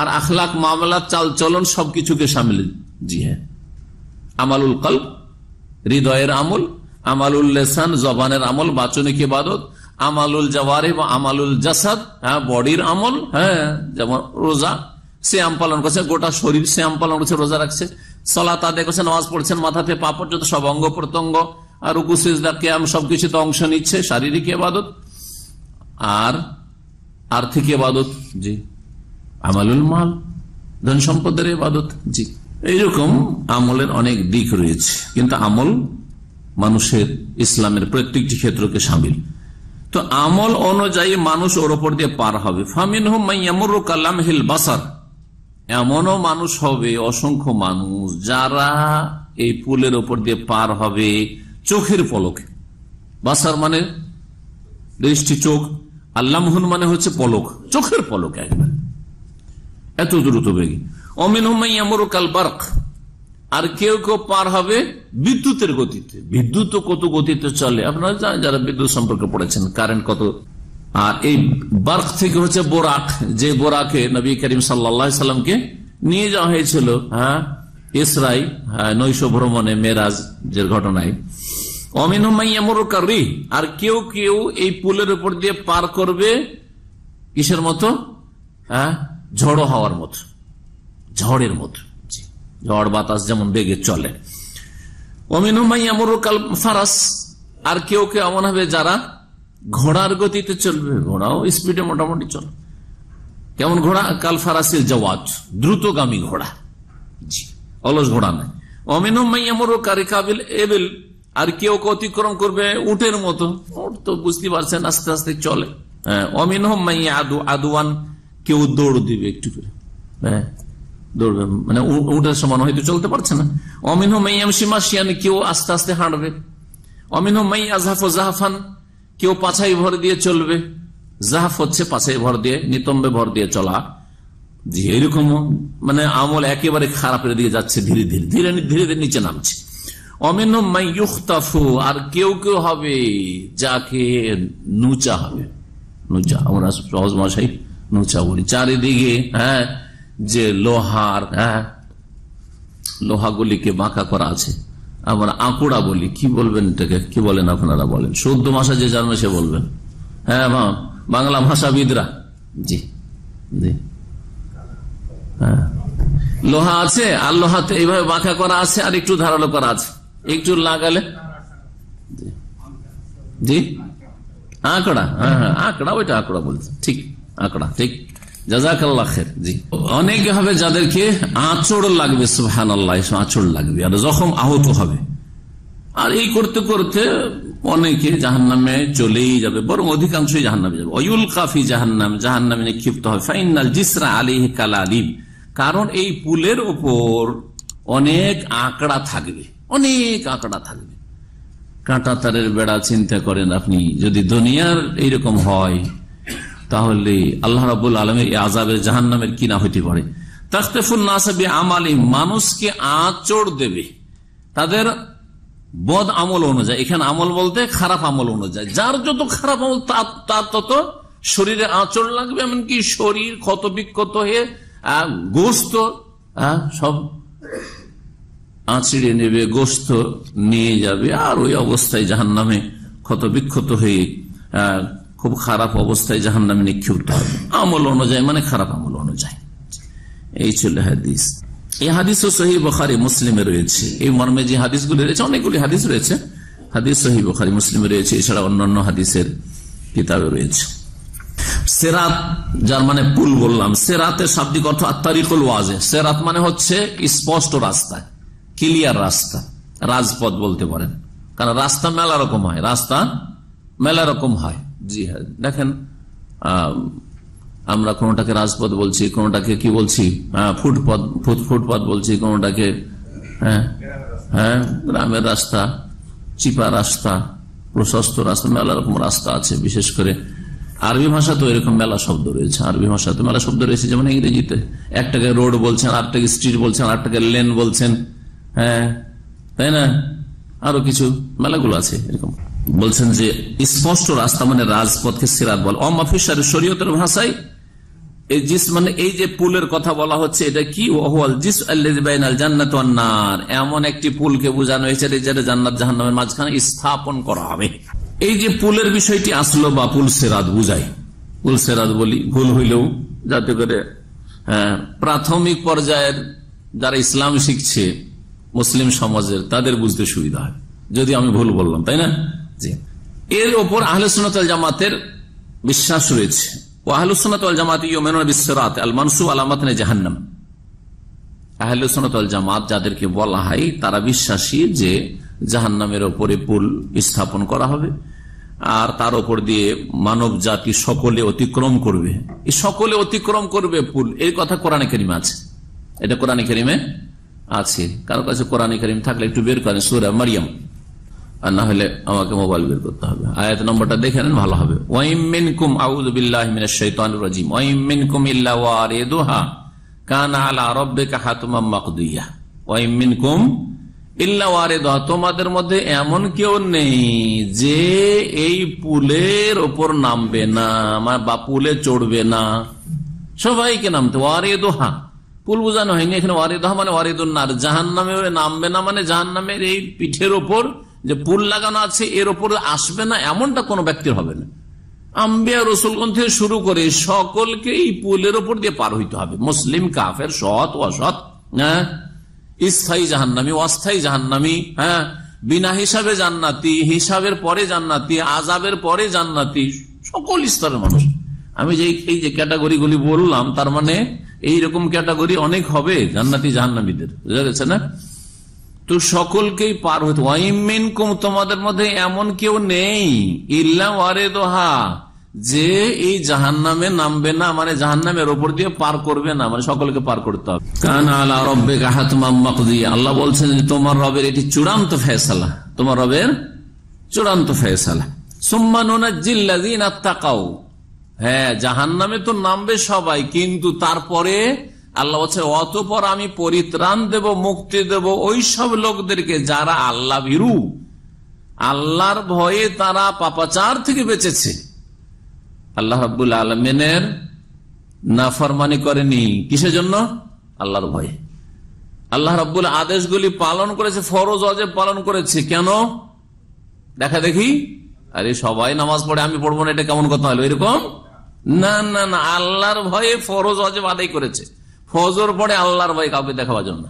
আর আখলাক মামলা চালচলন সবকিছুকে সামিল জি হ্যাঁ আমালুল কল হৃদয়ের আমল আমালুল লেসান জবানের আমল বাচনিক ইবাদত আমালুল জওয়ারে বা আমালুল জাসাদ হ্যাঁ বডির আমল হ্যাঁ যেমন রোজা শ্যাম পালন করছে গোটা শরীর শ্যাম পালন করছে রোজা রাখছে সলা তাদের করছে নামাজ পড়ছেন মাথাতে পা পর্যন্ত সব অঙ্গ প্রত্যঙ্গ আর উকু সিজদা ক্যাম সবকিছুতে অংশ নিচ্ছে শারীরিক এবাদত আর আর্থিক এবাদত জি আমালুল মাল ধন সম্পদের এবাদত জি এইরকম আমলের অনেক দিক রয়েছে কিন্তু আমল মানুষের ইসলামের প্রত্যেকটি ক্ষেত্রকে সামিল তো আমল অনুযায়ী মানুষ ওর ওপর দিয়ে পার হবে ফামিন কালাম হিল বাসার এমনও মানুষ হবে অসংখ্য মানুষ যারা এই পুলের ওপর দিয়ে পার হবে চোখের পলকে বাসার মানে দৃষ্টি চোখ আল্লাহ মানে হচ্ছে পলক চোখের পলক একবার এত দ্রুত বেগে অমিন হুমাই আমর কাল বার্ক আর কেউ কেউ পার হবে বিদ্যুতের গতিতে বিদ্যুৎ কত গতিতে চলে আপনারা জানেন যারা বিদ্যুৎ সম্পর্কে পড়েছেন কারেন্ট কত আর এই বার্ক থেকে হচ্ছে বোরাক যে বোরাকে নবী করিম সাল্লা সাল্লামকে নিয়ে যাওয়া হয়েছিল হ্যাঁ ইসরাই হ্যাঁ, নৈশ ভ্রমণে মেরাজ যে ঘটনায় অমিনুমাইয়ামরি আর কেউ কেউ এই পুলের উপর দিয়ে পার করবে কিসের মতো হ্যাঁ ঝড়ো হওয়ার মতো ঝড়ের মতো ঝড় বাতাস যেমন বেগে চলে অমিন ফারাস আর কেউ কেউ এমন হবে যারা ঘোড়ার গতিতে চলবে ঘোড়াও স্পিডে মোটামুটি চলে কেমন ঘোড়া কাল ফারাসিল জওয়াজ দ্রুতগামী ঘোড়া জি অলস ঘোড়া নাই অমিন কারিকাবিল আর কেউ অতিক্রম করবে উটের মতো উট তো বুঝতে পারছেন আস্তে আস্তে চলে অমিন হ্যাঁ, আদু আদুয়ান কেউ দৌড় দিবে একটু করে হ্যাঁ দৌড়বে মানে উঠার সমান হয়তো চলতে পারছে না অমিন মাইয়াম সীমা শিয়ান কেউ আস্তে আস্তে হাঁটবে অমিন মাই আজহাফ জাহাফান কেউ পাছাই ভর দিয়ে চলবে জাহাফ হচ্ছে পাছাই ভর দিয়ে নিতম্বে ভর দিয়ে চলা যে এরকম মানে আমল একেবারে খারাপের দিকে যাচ্ছে ধীরে ধীরে ধীরে ধীরে ধীরে নিচে নামছে অমিন ইউতাফু আর কেউ কেউ হবে যাকে নুচা হবে নুচা আমরা সহজ মশাই নুচা বলি চারিদিকে হ্যাঁ যে লোহার হ্যাঁ লোহাগুলিকে বাঁকা করা আছে আমরা আঁকুড়া বলি কি বলবেন এটাকে কি বলেন আপনারা বলেন শুদ্ধ ভাষা যে জানবে সে বলবেন হ্যাঁ বাংলা ভাষাবিদরা জি জি হ্যাঁ লোহা আছে আর লোহাতে এইভাবে বাঁকা করা আছে আর একটু ধারালো করা আছে একটু লাগালে জি আঁকড়া হ্যাঁ হ্যাঁ আঁকড়া ওইটা আঁকড়া বলছে ঠিক আঁকড়া ঠিক জাজাকাল্লাহের জি অনেকে হবে যাদেরকে আঁচড় লাগবে সুহান আল্লাহ আঁচড় লাগবে আর জখম আহত হবে আর এই করতে করতে অনেকে জাহান্নামে চলেই যাবে বরং অধিকাংশই জাহান্নামে যাবে অয়ুল কাফি জাহান্নাম জাহান্নামে নিক্ষিপ্ত হবে ফাইনাল জিসরা আলী কালালিম কারণ এই পুলের ওপর অনেক আঁকড়া থাকবে অনেক আঁকড়া থাকবে কাঁটা তারের বেড়া চিন্তা করেন আপনি যদি দুনিয়ার এইরকম হয় তাহলে আল্লাহ রাবুল আলমের আজাবের জাহান নামের কিনা হইতে পারে নাসাবি আমালি মানুষকে আঁচড় দেবে তাদের বদ আমল অনুযায়ী এখানে আমল বলতে খারাপ আমল অনুযায়ী যার যত খারাপ আমল তার তত শরীরে আঁচড় লাগবে এমনকি শরীর ক্ষত বিক্ষত হয়ে গোস্ত সব আঁচড়ে নেবে গোস্ত নিয়ে যাবে আর ওই অবস্থায় জাহান নামে ক্ষত বিক্ষত হয়ে খুব খারাপ অবস্থায় জাহান নামে নিক্ষিপ্ত হবে আমল অনুযায়ী মানে খারাপ আমল অনুযায়ী এই ছিল হাদিস এই হাদিস ও সহি বখারি মুসলিমে রয়েছে এই মর্মে যে হাদিস গুলি রয়েছে অনেকগুলি হাদিস রয়েছে হাদিস সহি বখারি মুসলিমে রয়েছে এছাড়া অন্যান্য হাদিসের কিতাবে রয়েছে সেরাত যার মানে পুল বললাম সেরাতের শাব্দিক অর্থ আত্মারিকল ওয়াজে সেরাত মানে হচ্ছে স্পষ্ট রাস্তা ক্লিয়ার রাস্তা রাজপথ বলতে পারেন কারণ রাস্তা মেলা রকম হয় রাস্তা মেলা রকম হয় জিহাদ হ্যাঁ, দেখেন আমরা কোনটাকে রাজপথ বলছি কোনটাকে কি বলছি হ্যাঁ, ফুটপথ ফুটপথ বলছি কোনটাকে হ্যাঁ হ্যাঁ গ্রামের রাস্তা চিপা রাস্তা প্রশস্ত রাস্তা মেলা রকম রাস্তা আছে বিশেষ করে আরবি ভাষা তো এরকম মেলা শব্দ রয়েছে আরবি ভাষাতে মেলা শব্দ রয়েছে যেমন ইংরেজিতে একটাকে রোড বলছেন আরটাকে স্ট্রিট বলছেন আরটাকে লেন বলছেন হ্যাঁ তাই না আরো কিছু মেলাগুলো আছে এরকম বলছেন যে স্পষ্ট রাস্তা মানে রাজপথকে সিরাত বল অমাফিসার শরীয়তের ভাষায় এই জিস মানে এই যে পুলের কথা বলা হচ্ছে এটা কি ওহল জিস আল্লাহ এমন একটি পুলকে বোঝানো হয়েছে যেটা জান্নাত জাহান্নামের মাঝখানে স্থাপন করা হবে এই যে পুলের বিষয়টি আসলো বা পুল সেরাত বুঝাই পুল সেরাত বলি ভুল হইলেও যাতে করে হ্যাঁ, প্রাথমিক পর্যায়ের যারা ইসলাম শিখছে মুসলিম সমাজের তাদের বুঝতে সুবিধা হয় যদি আমি ভুল বললাম তাই না এর ওপর আহলে জামাতের বিশ্বাস রয়েছে ও আহলে সুনাতাল জামাত ইয়মেন বিশ্বরাত আল মানসু আলামাত জাহান্নাম আহলে সুনাতাল জামাত যাদেরকে বলা হয় তারা বিশ্বাসী যে জাহান্নামের ওপরে পুল স্থাপন করা হবে আর তার উপর দিয়ে মানব জাতি সকলে অতিক্রম করবে সকলে অতিক্রম করবে পুল এই কথা কোরআনে করিমে আছে এটা কোরআনে করিমে আছে কারো কাছে কোরআনে করিম থাকলে একটু বের করেন সুরা মারিয়াম আর না হলে আমাকে মোবাইল বের করতে হবে আয়াত নম্বরটা দেখে নেন ভালো হবে ইল্লা তোমাদের মধ্যে এমন কেউ নেই যে এই পুলের ওপর নামবে না আমার বা পুলে চড়বে না সবাইকে নামতে দোহা পুল বোঝানো হয়নি এখানে দোহা মানে ওয়ারিদুন নার জাহান্নামে নামবে না মানে জাহান্নামের এই পিঠের ওপর যে পুল লাগানো আছে এর উপরে আসবে না এমনটা কোনো ব্যক্তির হবে না আম্বিয়া রসুলগঞ্জ থেকে শুরু করে সকলকে এই পুলের ওপর দিয়ে পার হইতে হবে মুসলিম কাফের সৎ অসৎ হ্যাঁ স্থায়ী জাহান্নামি অস্থায়ী জাহান্নামি হ্যাঁ বিনা হিসাবে জান্নাতি হিসাবের পরে জান্নাতি আজাবের পরে জান্নাতি সকল স্তরের মানুষ আমি যে এই যে ক্যাটাগরি গুলি বললাম তার মানে এইরকম ক্যাটাগরি অনেক হবে জান্নাতি জাহান্নামীদের বুঝা গেছে না তো সকলকেই পার হইতে ওয়াইমিন কুম তোমাদের মধ্যে এমন কেউ নেই ইল্লা ওয়ারে দোহা যে এই জাহান নামে নামবে না মানে জাহান নামের ওপর দিয়ে পার করবে না মানে সকলকে পার করতে হবে কান আল্লাহ রব্বে কাহাতমাকদি আল্লাহ বলছেন যে তোমার রবের এটি চূড়ান্ত ফেসালা তোমার রবের চূড়ান্ত ফেসালা সুম্মানা হ্যাঁ জাহান নামে তো নামবে সবাই কিন্তু তারপরে আল্লাহ বলছে অতপর আমি পরিত্রাণ দেব মুক্তি দেব ওই সব লোকদেরকে যারা আল্লাহ বিরু আল্লাহর ভয়ে তারা পাপাচার থেকে বেঁচেছে আল্লাহ হাবুল আলমিনের নাফরমানি করেনি কিসের জন্য আল্লাহর ভয়ে আল্লাহ রাবুল আদেশগুলি পালন করেছে ফরজ অজেব পালন করেছে কেন দেখা দেখি আরে সবাই নামাজ পড়ে আমি পড়বো না এটা কেমন কথা হলো এরকম না না না আল্লাহর ভয়ে ফরজ অজেব আদায় করেছে ফজর পড়ে আল্লাহর ভয় কাউকে দেখাবার জন্য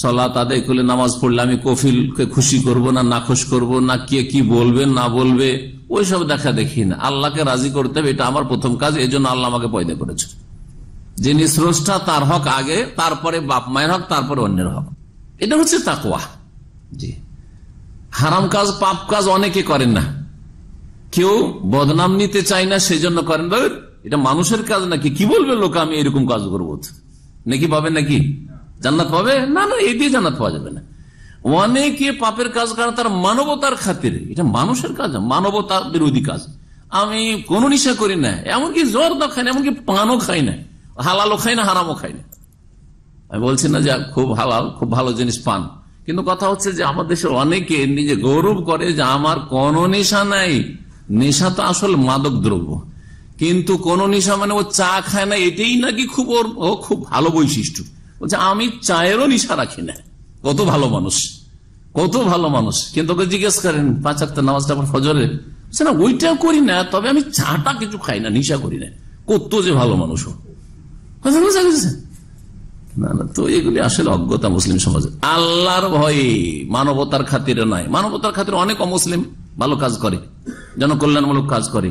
সলা তাদের খুলে নামাজ পড়লে আমি কফিল কে খুশি করব না নাখুশ করব না কে কি বলবে না বলবে ওইসব দেখা দেখি না আল্লাহকে রাজি করতে হবে এটা আমার প্রথম কাজ এই জন্য আল্লাহ আমাকে পয়দা করেছে যিনি স্রষ্টা তার হক আগে তারপরে বাপ মায়ের হক তারপরে অন্যের হক এটা হচ্ছে তাকুয়া জি হারাম কাজ পাপ কাজ অনেকে করেন না কেউ বদনাম নিতে চায় না সেজন্য করেন এটা মানুষের কাজ নাকি কি বলবে লোক আমি এরকম কাজ করবো নাকি পাবে নাকি জান্নাত পাবে না না এই দিয়ে জান্নাত পাওয়া যাবে না অনেকে পাপের কাজ কারণ তার মানবতার খাতিরে এটা মানুষের কাজ মানবতা বিরোধী কাজ আমি কোন নিশা করি না এমনকি জ্বর দা খাই না এমনকি পানও খাই না হালালও খাই না হারামও খাই না আমি বলছি না যে খুব হালাল খুব ভালো জিনিস পান কিন্তু কথা হচ্ছে যে আমার দেশের অনেকে নিজে গৌরব করে যে আমার কোন নেশা নাই নেশা তো আসল মাদক দ্রব্য কিন্তু কোন নেশা মানে ও চা খায় না এটাই নাকি খুব ওর ও খুব ভালো বৈশিষ্ট্য বলছে আমি চায়েরও নিশা রাখি না কত ভালো মানুষ কত ভালো মানুষ কিন্তু ওকে জিজ্ঞেস করেন পাঁচ আটটা নামাজটা আমার ফজরের না ওইটা করি না তবে আমি চাটা কিছু খাই না নিশা করি না কত যে ভালো মানুষ কথা না না তো এগুলি আসলে অজ্ঞতা মুসলিম সমাজে আল্লাহর ভয়ে মানবতার খাতিরে নয় মানবতার খাতিরে অনেক অমুসলিম ভালো কাজ করে জনকল্যাণমূলক কাজ করে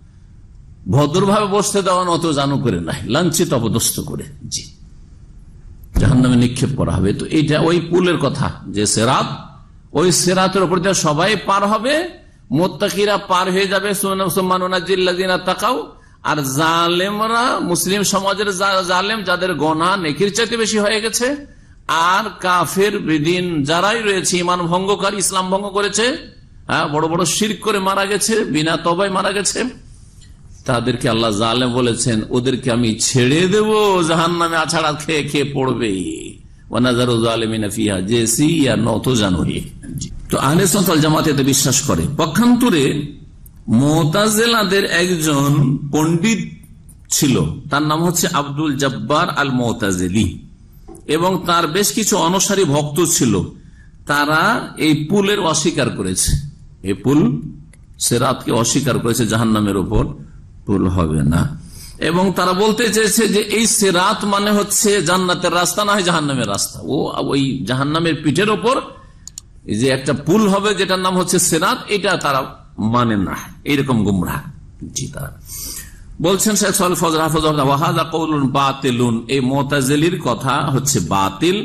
ভদ্রভাবে বসতে দেওয়া অত জানো করে নাই লাঞ্ছিত অপদস্ত করে জি জাহান্নামে নিক্ষেপ করা হবে তো এটা ওই পুলের কথা যে সেরাত ওই সেরাতের উপর দিয়ে সবাই পার হবে মোত্তাকিরা পার হয়ে যাবে তাকাও আর জালেমরা মুসলিম সমাজের জালেম যাদের গনা নেকির চাইতে বেশি হয়ে গেছে আর কাফের বেদিন যারাই রয়েছে ইমান ভঙ্গকারী ইসলাম ভঙ্গ করেছে হ্যাঁ বড় বড় শির করে মারা গেছে বিনা তবাই মারা গেছে তাদেরকে আল্লাহ জালে বলেছেন ওদেরকে আমি ছেড়ে দেব জাহান নামে আছাড়া খেয়ে খেয়ে পড়বে তো আহলে সন্তাল জামাত এতে বিশ্বাস করে পক্ষান্তরে মোতাজেলাদের একজন পণ্ডিত ছিল তার নাম হচ্ছে আব্দুল জব্বার আল মোতাজেলি এবং তার বেশ কিছু অনসারী ভক্ত ছিল তারা এই পুলের অস্বীকার করেছে এই পুল সেরাতকে অস্বীকার করেছে জাহান্নামের উপর ভুল হবে না এবং তারা বলতে চেয়েছে যে এই সেরাত মানে হচ্ছে জান্নাতের রাস্তা না হয় জাহান্নামের রাস্তা ও ওই জাহান্নামের পিঠের ওপর যে একটা পুল হবে যেটার নাম হচ্ছে সেরাত এটা তারা মানে না এইরকম গুমরা জি তারা বলছেন বাতিলুন এই মোতাজেলির কথা হচ্ছে বাতিল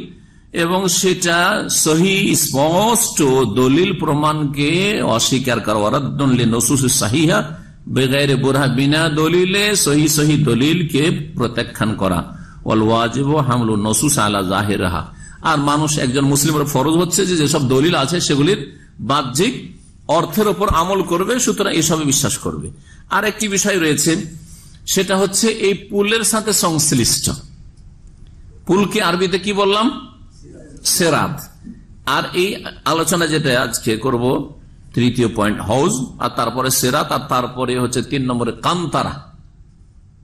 এবং সেটা সহি স্পষ্ট দলিল প্রমাণকে অস্বীকার করা সাহিহা বেগাইরে বোরহা বিনা দলিলে সহি সহি দলিলকে প্রত্যাখ্যান করা ওয়াল ওয়াজিব হামলু নসুস আলা জাহের রাহা আর মানুষ একজন মুসলিমের ফরজ হচ্ছে যে যেসব দলিল আছে সেগুলির বাহ্যিক অর্থের ওপর আমল করবে সুতরাং এসবে বিশ্বাস করবে আর একটি বিষয় রয়েছে সেটা হচ্ছে এই পুলের সাথে সংশ্লিষ্ট পুলকে আরবিতে কি বললাম সেরাত আর এই আলোচনা যেটা আজকে করব তৃতীয় পয়েন্ট হাউজ আর তারপরে সেরাত আর তারপরে হচ্ছে তিন নম্বরে কান্তারা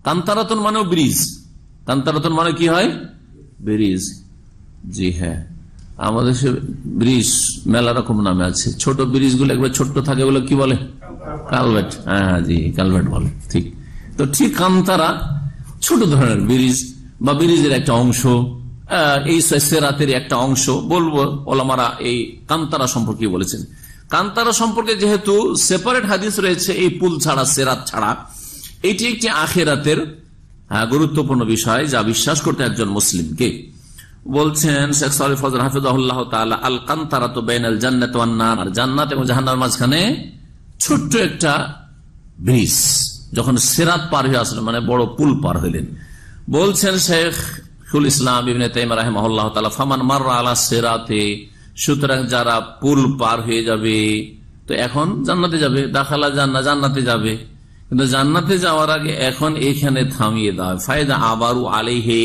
কান্তারাতন মানে ব্রিজ কান্তারাতন মানে কি হয় ব্রিজ জি হ্যাঁ আমাদের সে ব্রিজ মেলা রকম নামে আছে ছোট ব্রিজ গুলো একবার ছোট থাকে বলে কি বলে কালভেট হ্যাঁ, হ্যাঁ জি কালভেট বলে ঠিক তো ঠিক কান্তারা ছোট ধরনের ব্রিজ বা ব্রিজের একটা অংশ এই সেরাতের একটা অংশ বলবো ওলামারা এই কান্তারা সম্পর্কে বলেছেন কান্তারা সম্পর্কে যেহেতু সেপারেট হাদিস রয়েছে এই পুল ছাড়া সেরাত ছাড়া এটি একটি আখেরাতের হ্যাঁ, গুরুত্বপূর্ণ বিষয় যা বিশ্বাস করতে একজন মুসলিমকে বলছেন শেখ সাল ফজর হাফিজাহ আল কান্তারা তো বেনাল জান্নাত আর জান্নাত এবং জাহান্নার মাঝখানে ছোট্ট একটা ব্রিজ যখন সেরাত পার হয়ে আসলেন মানে বড় পুল পার হইলেন বলছেন শেখুল ইসলাম ইবিন তাইম রাহেমহল্লাহ তালা ফামান মার্রা আলা সেরাতে সুতরাং যারা পুল পার হয়ে যাবে তো এখন জান্নাতে যাবে দাখালা জান্না জান্নাতে যাবে কিন্তু জান্নাতে যাওয়ার আগে এখন এখানে থামিয়ে দাও ফায়দা আবারু আলেহে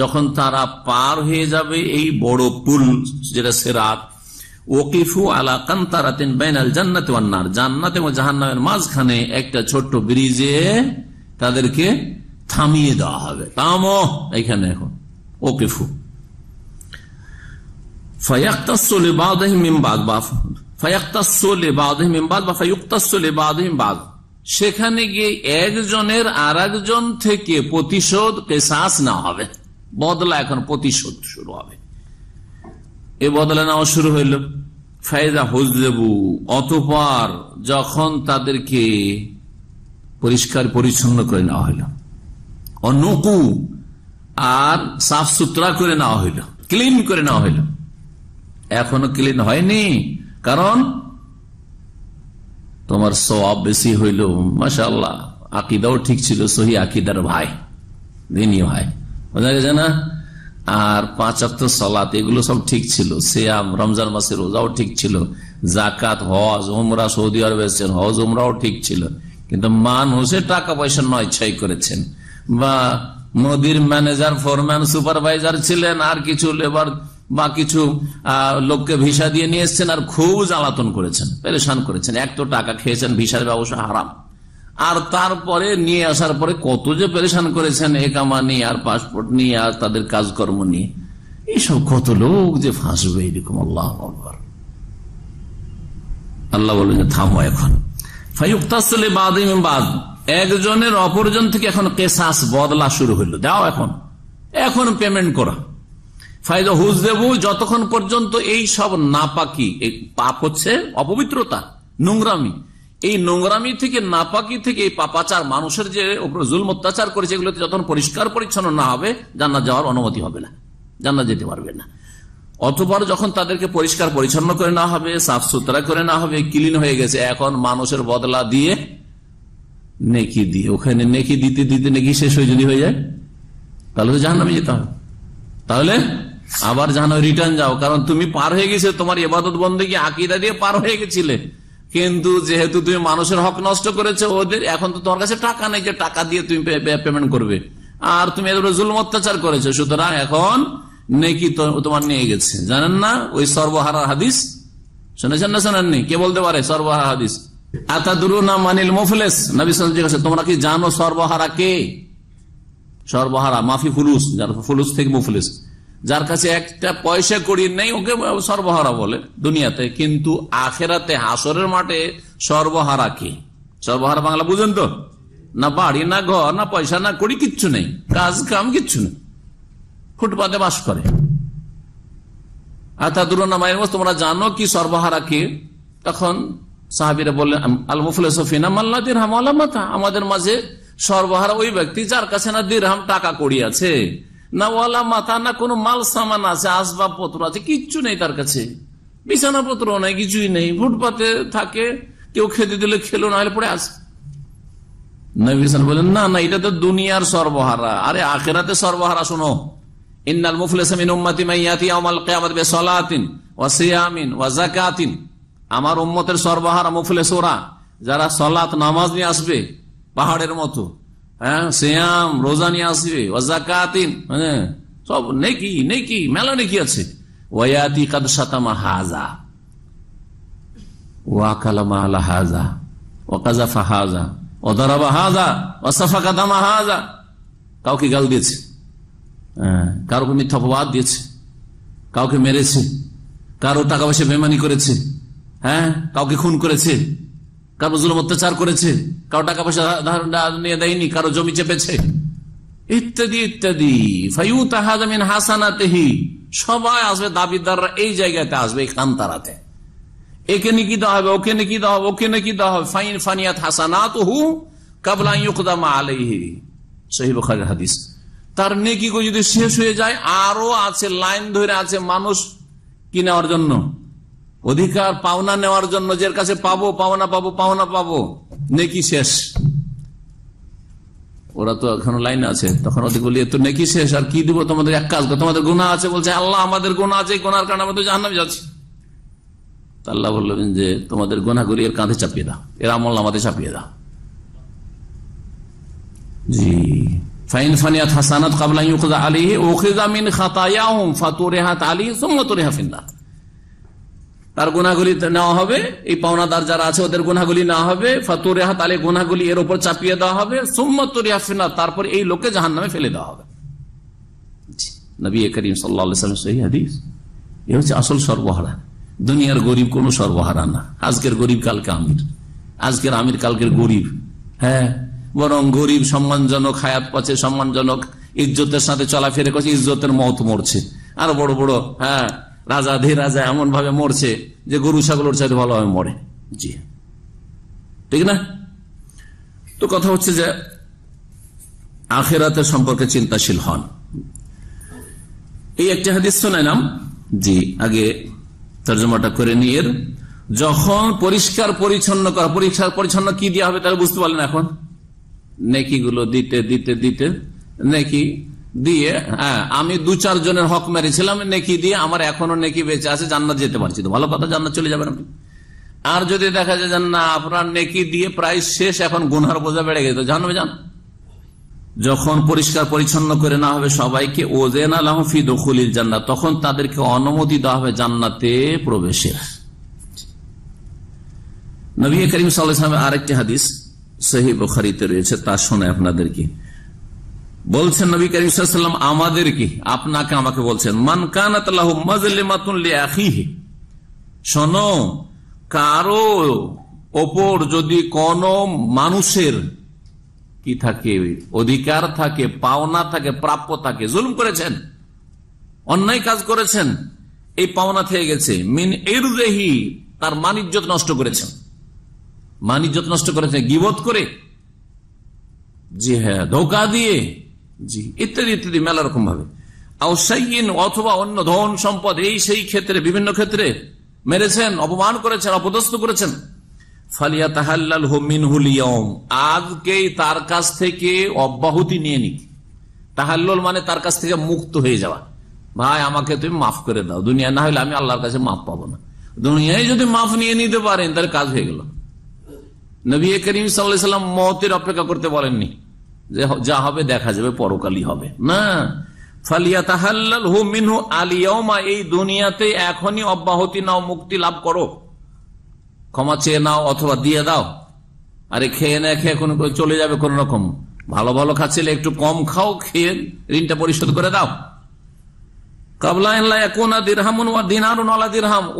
যখন তারা পার হয়ে যাবে এই বড় পুল যেটা সেরাত আলা মাঝখানে একটা ছোট্ট ব্রিজে তাদেরকে থামিয়ে দেওয়া হবে এখানে এখন ওকিফু সেখানে গিয়ে একজনের আর একজন থেকে প্রতিশোধ কেসাস না হবে বদলা এখন প্রতিশোধ শুরু হবে এ বদলা নেওয়া শুরু হইল ফায়দা হুজেবু অতপর যখন তাদেরকে পরিষ্কার পরিচ্ছন্ন করে নেওয়া হইল অনকু আর সাফ সুতরা করে নেওয়া হইল ক্লিন করে নেওয়া হইলো এখনো ক্লিন হয়নি কারণ তোমার সব বেশি হইল মাসা আকিদাও ঠিক ছিল সহি আকিদার ভাই দিনই ভাই বোঝা গেছে না আর পাঁচাত্ত সলাত এগুলো সব ঠিক ছিল সেয়াম রমজান মাসের রোজাও ঠিক ছিল জাকাত হজ উমরা সৌদি আরবে হজ উমরাও ঠিক ছিল কিন্তু মানুষে টাকা পয়সা নয় ছয় করেছেন বা নদীর ম্যানেজার ফোরম্যান সুপারভাইজার ছিলেন আর কিছু লেবার বা কিছু লোককে ভিসা দিয়ে নিয়ে এসছেন আর খুব জ্বালাতন করেছেন পেরেশান করেছেন এক তো টাকা খেয়েছেন ভিসার ব্যবসা হারাম আর তারপরে নিয়ে আসার পরে কত যে পেরেশান করেছেন একামা নিয়ে আর পাসপোর্ট নিয়ে আর তাদের কাজকর্ম নিয়ে এইসব কত লোক যে ফাঁসবে এরকম আল্লাহ আল্লাহ বলেন থামো এখন ফাইকাসলে বাদ বাদ একজনের অপরজন থেকে এখন কেসাস বদলা শুরু হইল দাও এখন এখন পেমেন্ট করা ফায়দা দেবু যতক্ষণ পর্যন্ত এই সব নাপাকি পাপ হচ্ছে অপবিত্রতা নোংরামি এই নোংরামি থেকে নাপাকি থেকে এই পাপাচার মানুষের যে জুল অত্যাচার করেছে এগুলোতে যতক্ষণ পরিষ্কার পরিচ্ছন্ন না হবে জান্না যাওয়ার অনুমতি হবে না জান্না যেতে পারবে না অতপর যখন তাদেরকে পরিষ্কার পরিচ্ছন্ন করে না হবে সাফ সুতরা করে না হবে ক্লিন হয়ে গেছে এখন মানুষের বদলা দিয়ে নেকি দিয়ে ওখানে নেকি দিতে দিতে নেকি শেষ হয়ে যদি হয়ে যায় তাহলে তো জাহান্নামে যেতে হবে তাহলে আবার জানো রিটার্ন যাও কারণ তুমি পার হয়ে গেছো তোমার এবাদত বন্ধে কি আকিরা দিয়ে পার হয়ে গেছিলে কিন্তু যেহেতু তুমি মানুষের হক নষ্ট করেছো ওদের এখন তো তোমার কাছে টাকা নেই যে টাকা দিয়ে তুমি পেমেন্ট করবে আর তুমি এদের জুলম অত্যাচার করেছো সুতরাং এখন নেকি তোমার নিয়ে গেছে জানেন না ওই সর্বহারা হাদিস শুনেছেন না শোনেননি কে বলতে পারে সর্বহারা হাদিস তোমরা কি জানো সর্বহারা কে সর্বহারা মাফি ফুলুস ফুলুস থেকে মুফলেস যার কাছে একটা পয়সা করি নেই ওকে সর্বহারা বলে দুনিয়াতে কিন্তু আখেরাতে হাসরের মাঠে সর্বহারা কে সর্বহারা বাংলা বুঝেন তো না বাড়ি না ঘর না পয়সা না করি কিচ্ছু নেই কাজ কাম কিচ্ছু নেই ফুটপাতে বাস করে আর তা দুরনা মায়ের তোমরা জানো কি সর্বহারা কে তখন সাহাবিরা বললেন আল মুফলেসফিনা মাল্লা দির হাম আমাদের মাঝে সর্বহারা ওই ব্যক্তি যার কাছে না দিরহাম টাকা করিয়াছে আছে না ওয়ালা মাথা না কোনো মাল সামান আছে আসবাবপত্র আছে কিচ্ছু নেই তার কাছে বিছানাপত্র নাই কিছুই নেই ফুটপাতে থাকে কেউ খেতে দিলে খেলো না হলে পড়ে আসে বলেন না না এটা তো দুনিয়ার সর্বহারা আরে আখেরাতে সর্বহারা শোনো ইন্নাল মুফলেসামিন উম্মাতি মাইয়াতি আমাল কিয়ামত বিসালাতিন ওয়া সিয়ামিন ওয়া যাকাতিন আমার উম্মতের সর্বহারা মুফলেসোরা যারা সালাত নামাজ নিয়ে আসবে পাহাড়ের মতো হ্যাঁ আসবে হ্যাঁ সব মেলা আছে ওয়াতি হাজা ওয়াকাজাফা হাজা কাউকে গাল দিয়েছে হ্যাঁ, কারো মিথ্যাপবাদ দিয়েছে কাউকে মেরেছে কারো টাকা পয়সা বেমানি করেছে হ্যাঁ কাউকে খুন করেছে কারো জুলুম অত্যাচার করেছে কারো টাকা পয়সা নিয়ে দেয়নি কারো জমি চেপেছে ইত্যাদি ইত্যাদি ফাইউ তাহাজামিন হাসানাতেহি সবাই আসবে দাবিদাররা এই জায়গাতে আসবে এই কান্তারাতে একে নাকি দেওয়া হবে ওকে নাকি দেওয়া হবে ওকে নাকি দেওয়া হবে ফাইন ফানিয়াত হাসানাত হু কাবলা ইউকদামা আলাইহি সহিব হাদিস তার নেকি যদি শেষ হয়ে যায় আরো আছে লাইন ধরে আছে মানুষ কিনার জন্য অধিকার পাওনা নেওয়ার জন্য যে কাছে পাবো পাওনা পাবো পাওনা পাবো নেকি শেষ ওরা তো এখন লাইনে আছে তখন ওদের বলি তো নেকি শেষ আর কি দিব তোমাদের এক কাজ তোমাদের গুণা আছে বলছে আল্লাহ আমাদের গুণা আছে গোনার কারণে আমাদের জাহান্নামে যাচ্ছে আল্লাহ বললেন যে তোমাদের গোনা করি এর কাঁধে চাপিয়ে দাও এর আমল আমাদের চাপিয়ে দাও জি ফাইন ফানিয়াত হাসানাত কাবলা ইউকজা আলী ওখেজা মিন আলী তার গুণাগুলি নেওয়া হবে এই পাওনাদার যারা আছে ওদের গুণাগুলি নেওয়া হবে রেহাত আলী গুণাগুলি এর উপর চাপিয়ে দেওয়া হবে সোম্মতুর তারপর এই লোকে জাহান নামে ফেলে দেওয়া হবে নবী করিম সাল্লাম হাদিস এ হচ্ছে আসল সর্বহারা দুনিয়ার গরিব কোনো সর্বহারা না আজকের গরিব কালকে আমির আজকের আমির কালকের গরিব হ্যাঁ বরং গরিব সম্মানজনক হায়াত পাচ্ছে সম্মানজনক ইজ্জতের সাথে চলাফেরা করছে ইজ্জতের মত মরছে আর বড় বড় হ্যাঁ রাজা ধীর রাজা এমন ভাবে মরছে যে গরু ছাগলের চাইতে ভালোভাবে মরে জি ঠিক না তো কথা হচ্ছে যে আখেরাতের সম্পর্কে চিন্তাশীল হন এই একটা হাদিস নাম জি আগে তর্জমাটা করে নিয়ে যখন পরিষ্কার পরিচ্ছন্ন করা পরিষ্কার পরিচ্ছন্ন কি দিয়ে হবে তাহলে বুঝতে পারলেন এখন নেকি গুলো দিতে দিতে দিতে নেকি দিয়ে হ্যাঁ, আমি দু চার জনের হক মেরেছিলাম নেকি দিয়ে আমার এখনো নেকি বেঁচে আছে জান্নাত যেতে পারছি তো ভালো কথা জান্নাত চলে যাবেন আপনি আর যদি দেখা যায় যান না আপনার নেকি দিয়ে প্রায় শেষ এখন গুনহার বোঝা বেড়ে গেছে জানবে জান যখন পরিষ্কার পরিচ্ছন্ন করে না হবে সবাইকে ওজেন আলহফি জান্নাত তখন তাদেরকে অনুমতি দেওয়া হবে জান্নাতে প্রবেশের নবী করিম সাল্লাহ আরেকটি হাদিস সহি বখারিতে রয়েছে তা শোনায় আপনাদেরকে বলছেন নবী করিম সাল্লাম কি আপনাকে আমাকে বলছেন মান কানাতিহে শোনো কারো ওপর যদি কোন মানুষের কি থাকে অধিকার থাকে পাওনা থাকে প্রাপ্য থাকে জুলুম করেছেন অন্যায় কাজ করেছেন এই পাওনা থেকে গেছে মিন এরুদেহি তার মানিজ্যত নষ্ট করেছেন মানিজ্যত নষ্ট করেছেন গিবত করে জি হ্যাঁ ধোকা দিয়ে জি ইত্যাদি ইত্যাদি মেলা রকম ভাবে অথবা অন্য ধন সম্পদ এই সেই ক্ষেত্রে বিভিন্ন ক্ষেত্রে মেরেছেন অপমান করেছেন অপদস্থ করেছেন ফালিয়া তাহাল্লাল হোমিন হুলিয়ম আজকেই তার কাছ থেকে অব্যাহতি নিয়ে নি তাহাল্লল মানে তার কাছ থেকে মুক্ত হয়ে যাওয়া ভাই আমাকে তুমি মাফ করে দাও দুনিয়া না হলে আমি আল্লাহর কাছে মাফ পাবো না দুনিয়ায় যদি মাফ নিয়ে নিতে পারেন তাহলে কাজ হয়ে গেল নবী করিম সাল্লাম মতের অপেক্ষা করতে বলেননি যা হবে দেখা যাবে পরকালই হবে না ফালিয়া তাহাল্লাল হু মিনহু এই দুনিয়াতে এখনই অব্যাহতি নাও মুক্তি লাভ করো ক্ষমা চেয়ে নাও অথবা দিয়ে দাও আরে খেয়ে না খেয়ে চলে যাবে ভালো ভালো একটু কম খাও খেয়ে ঋণটা পরিশোধ করে দাও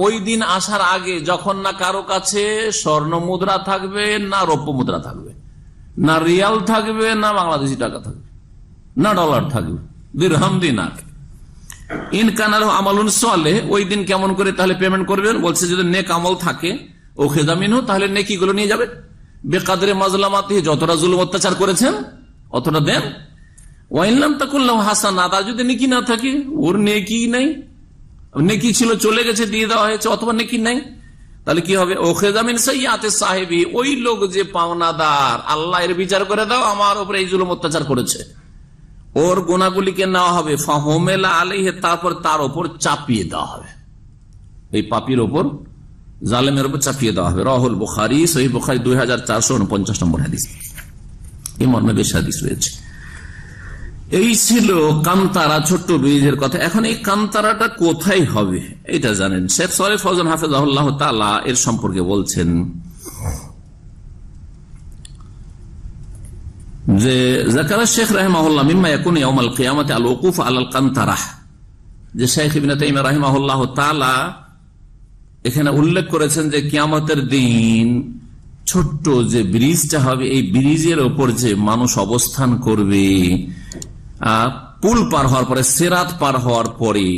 ওই দিন আসার আগে যখন না কারো কাছে স্বর্ণ মুদ্রা থাকবে না রৌপ্য মুদ্রা থাকবে না রিয়াল থাকবে না বাংলাদেশি টাকা থাকবে না ডলার থাকবে দিরহাম সলে ওই দিন কেমন করে তাহলে পেমেন্ট করবেন বলছে যদি নেক আমল থাকে ও তাহলে নেকিগুলো নিয়ে যাবে যতটা জুলুম অত্যাচার করেছেন অতটা দেন করলাম হাসান না যদি নেকি না থাকে ওর নেকি নেই নেকি ছিল চলে গেছে দিয়ে দেওয়া হয়েছে অথবা নেকি নেই তাহলে কি হবে ওখেজামিন সৈয়াতে সাহেবী ওই লোক যে পাওনাদার আল্লাহ এর বিচার করে দাও আমার উপরে এই জুলুম অত্যাচার করেছে ওর গোনাগুলিকে নেওয়া হবে ফাহমেলা আলিহে তারপর তার ওপর চাপিয়ে দেওয়া হবে এই পাপির ওপর জালেমের উপর চাপিয়ে দেওয়া হবে রাহুল বুখারি সহি বুখারি দুই হাজার চারশো উনপঞ্চাশ নম্বর হাদিস এই মর্মে বেশ হাদিস রয়েছে এই ছিল কান্তারা ছোট্ট ব্রিজের কথা এখন এই কান্তারাটা কোথায় হবে এটা জানেন শেখ সরে ফজন হাফেজ তালা এর সম্পর্কে বলছেন যে জাকারা শেখ রাহেমাহুল্লাহ মিম্মা এখন ইয়ামাল কিয়ামতে আল ওকুফ আলাল কান্তারা যে শেখ ইবিন তাইমা রাহেমাহুল্লাহ তাআলা এখানে উল্লেখ করেছেন যে কিয়ামতের দিন ছোট্ট যে ব্রিজটা হবে এই ব্রিজের ওপর যে মানুষ অবস্থান করবে পুল পার হওয়ার পরে সেরাত পার হওয়ার পরে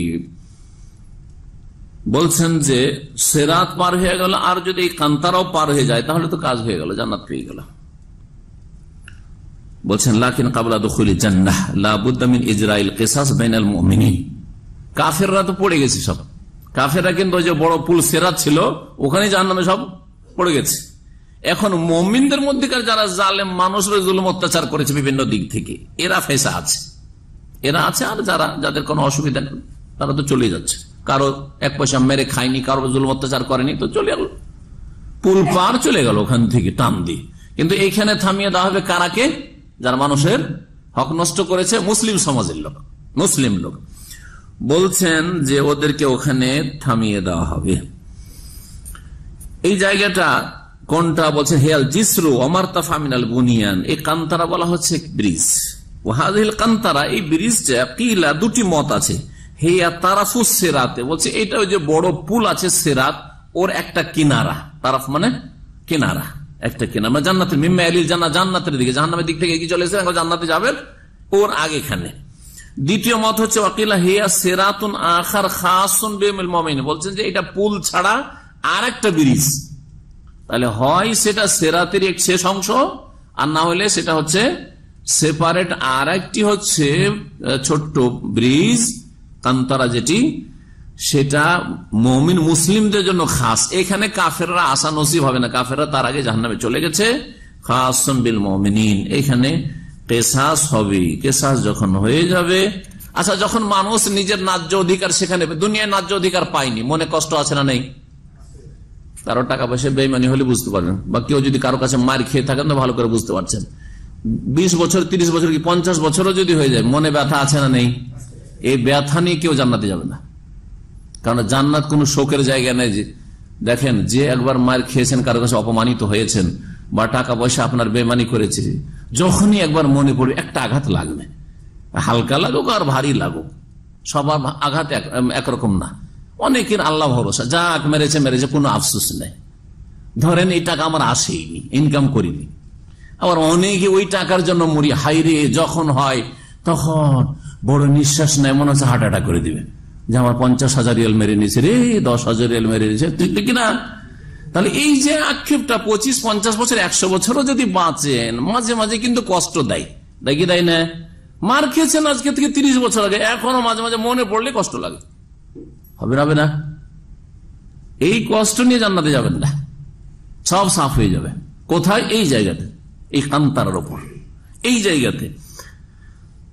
বলছেন যে সেরাত পার হয়ে গেল আর যদি কান্তারাও পার হয়ে যায় তাহলে তো কাজ হয়ে গেল জান্নাত পেয়ে গেল বলছেন লাকিন কাবলা দখলি জান্নাহ লাবুদ্দামিন ইসরায়েল কেসাস বেনাল মমিনী কাফেররা তো পড়ে গেছে সব কাফেররা কিন্তু ওই যে বড় পুল সেরাত ছিল ওখানে জান্নামে সব পড়ে গেছে এখন মমিনদের মধ্যেকার যারা জালেম মানুষরা অত্যাচার করেছে বিভিন্ন দিক থেকে এরা ফেসা আছে এরা আছে আর যারা যাদের কোনো অসুবিধা নেই তারা তো চলে যাচ্ছে কারো এক পয়সা মেরে খায়নি কারো জুল অত্যাচার করেনি তো চলে গেল পুল পার চলে গেল ওখান থেকে টান দিয়ে কিন্তু এইখানে থামিয়ে দেওয়া হবে কারাকে যার মানুষের হক নষ্ট করেছে মুসলিম সমাজের লোক মুসলিম লোক বলছেন যে ওদেরকে ওখানে থামিয়ে দেওয়া হবে এই জায়গাটা কোনটা বলছে হেয়াল জিসরু অমার্তা ফামিনাল বুনিয়ান এই কান্তারা বলা হচ্ছে ব্রিজ ওয়াহাদিল কান্তারা এই ব্রিজটা কিলা দুটি মত আছে হেয়া তারাফু সেরাতে বলছে এটা ওই যে বড় পুল আছে সেরাত ওর একটা কিনারা তারাফ মানে কিনারা একটা কিনারা মানে জান্নাতের মিম্মা আলিল জান্না জান্নাতের দিকে জাহান্নামের দিক থেকে এগিয়ে চলেছে জান্নাতে যাবেন ওর আগেখানে দ্বিতীয় মত হচ্ছে ওয়াকিলা হিয়া সেরাতুন আখার খাসুন বেমিল মমিন বলছেন যে এটা পুল ছাড়া আর একটা ব্রিজ তাহলে হয় সেটা সেরাতের এক শেষ অংশ আর না হলে সেটা হচ্ছে সেপারেট আর একটি হচ্ছে ছোট্ট ব্রিজ কান্তারা যেটি সেটা মমিন মুসলিমদের জন্য খাস এখানে কাফেররা আশা নসিব হবে না কাফেররা তার আগে জাহান্নামে চলে গেছে খাসম বিল মমিনিন এখানে পেশাস হবে পেশাস যখন হয়ে যাবে আচ্ছা যখন মানুষ নিজের ন্যায্য অধিকার সেখানে দুনিয়ায় ন্যায্য অধিকার পায়নি মনে কষ্ট আছে না নেই কারো টাকা পয়সা বেইমানি হলে বুঝতে পারবেন বা কেউ যদি কারো কাছে মার খেয়ে থাকেন তো ভালো করে বুঝতে পারছেন বিশ বছর তিরিশ বছর কি পঞ্চাশ বছরও যদি হয়ে যায় মনে ব্যথা আছে না নেই এই ব্যথা নিয়ে কেউ জান্নাতে যাবে না কারণ জান্নাত কোনো শোকের জায়গা নেই যে দেখেন যে একবার মার খেয়েছেন কারো কাছে অপমানিত হয়েছেন বা টাকা পয়সা আপনার বেমানি করেছে যখনই একবার মনে পড়বে একটা আঘাত লাগবে হালকা লাগুক আর ভারী লাগুক সবার আঘাত একরকম না অনেকের আল্লাহ ভরসা যা মেরেছে মেরেছে কোনো আফসোস নেই ধরেন এই টাকা আমার আসেইনি ইনকাম করিনি আবার অনেকে ওই টাকার জন্য মরি হাইরে যখন হয় তখন বড় নিঃশ্বাস নেয় মনে হচ্ছে হার্ট করে দিবে যে আমার পঞ্চাশ হাজার রিয়াল মেরে নিয়েছে রে দশ হাজার রিয়াল মেরে নিয়েছে ঠিক না তাহলে এই যে আক্ষেপটা পঁচিশ পঞ্চাশ বছর একশো বছরও যদি বাঁচেন মাঝে মাঝে কিন্তু কষ্ট দেয় দেয় কি দেয় না মার খেয়েছেন আজকে থেকে তিরিশ বছর আগে এখনো মাঝে মাঝে মনে পড়লে কষ্ট লাগে হবে না হবে না এই কষ্ট নিয়ে জান্নাতে যাবেন না সব সাফ হয়ে যাবে কোথায় এই জায়গাতে এই কান্তার ওপর এই জায়গাতে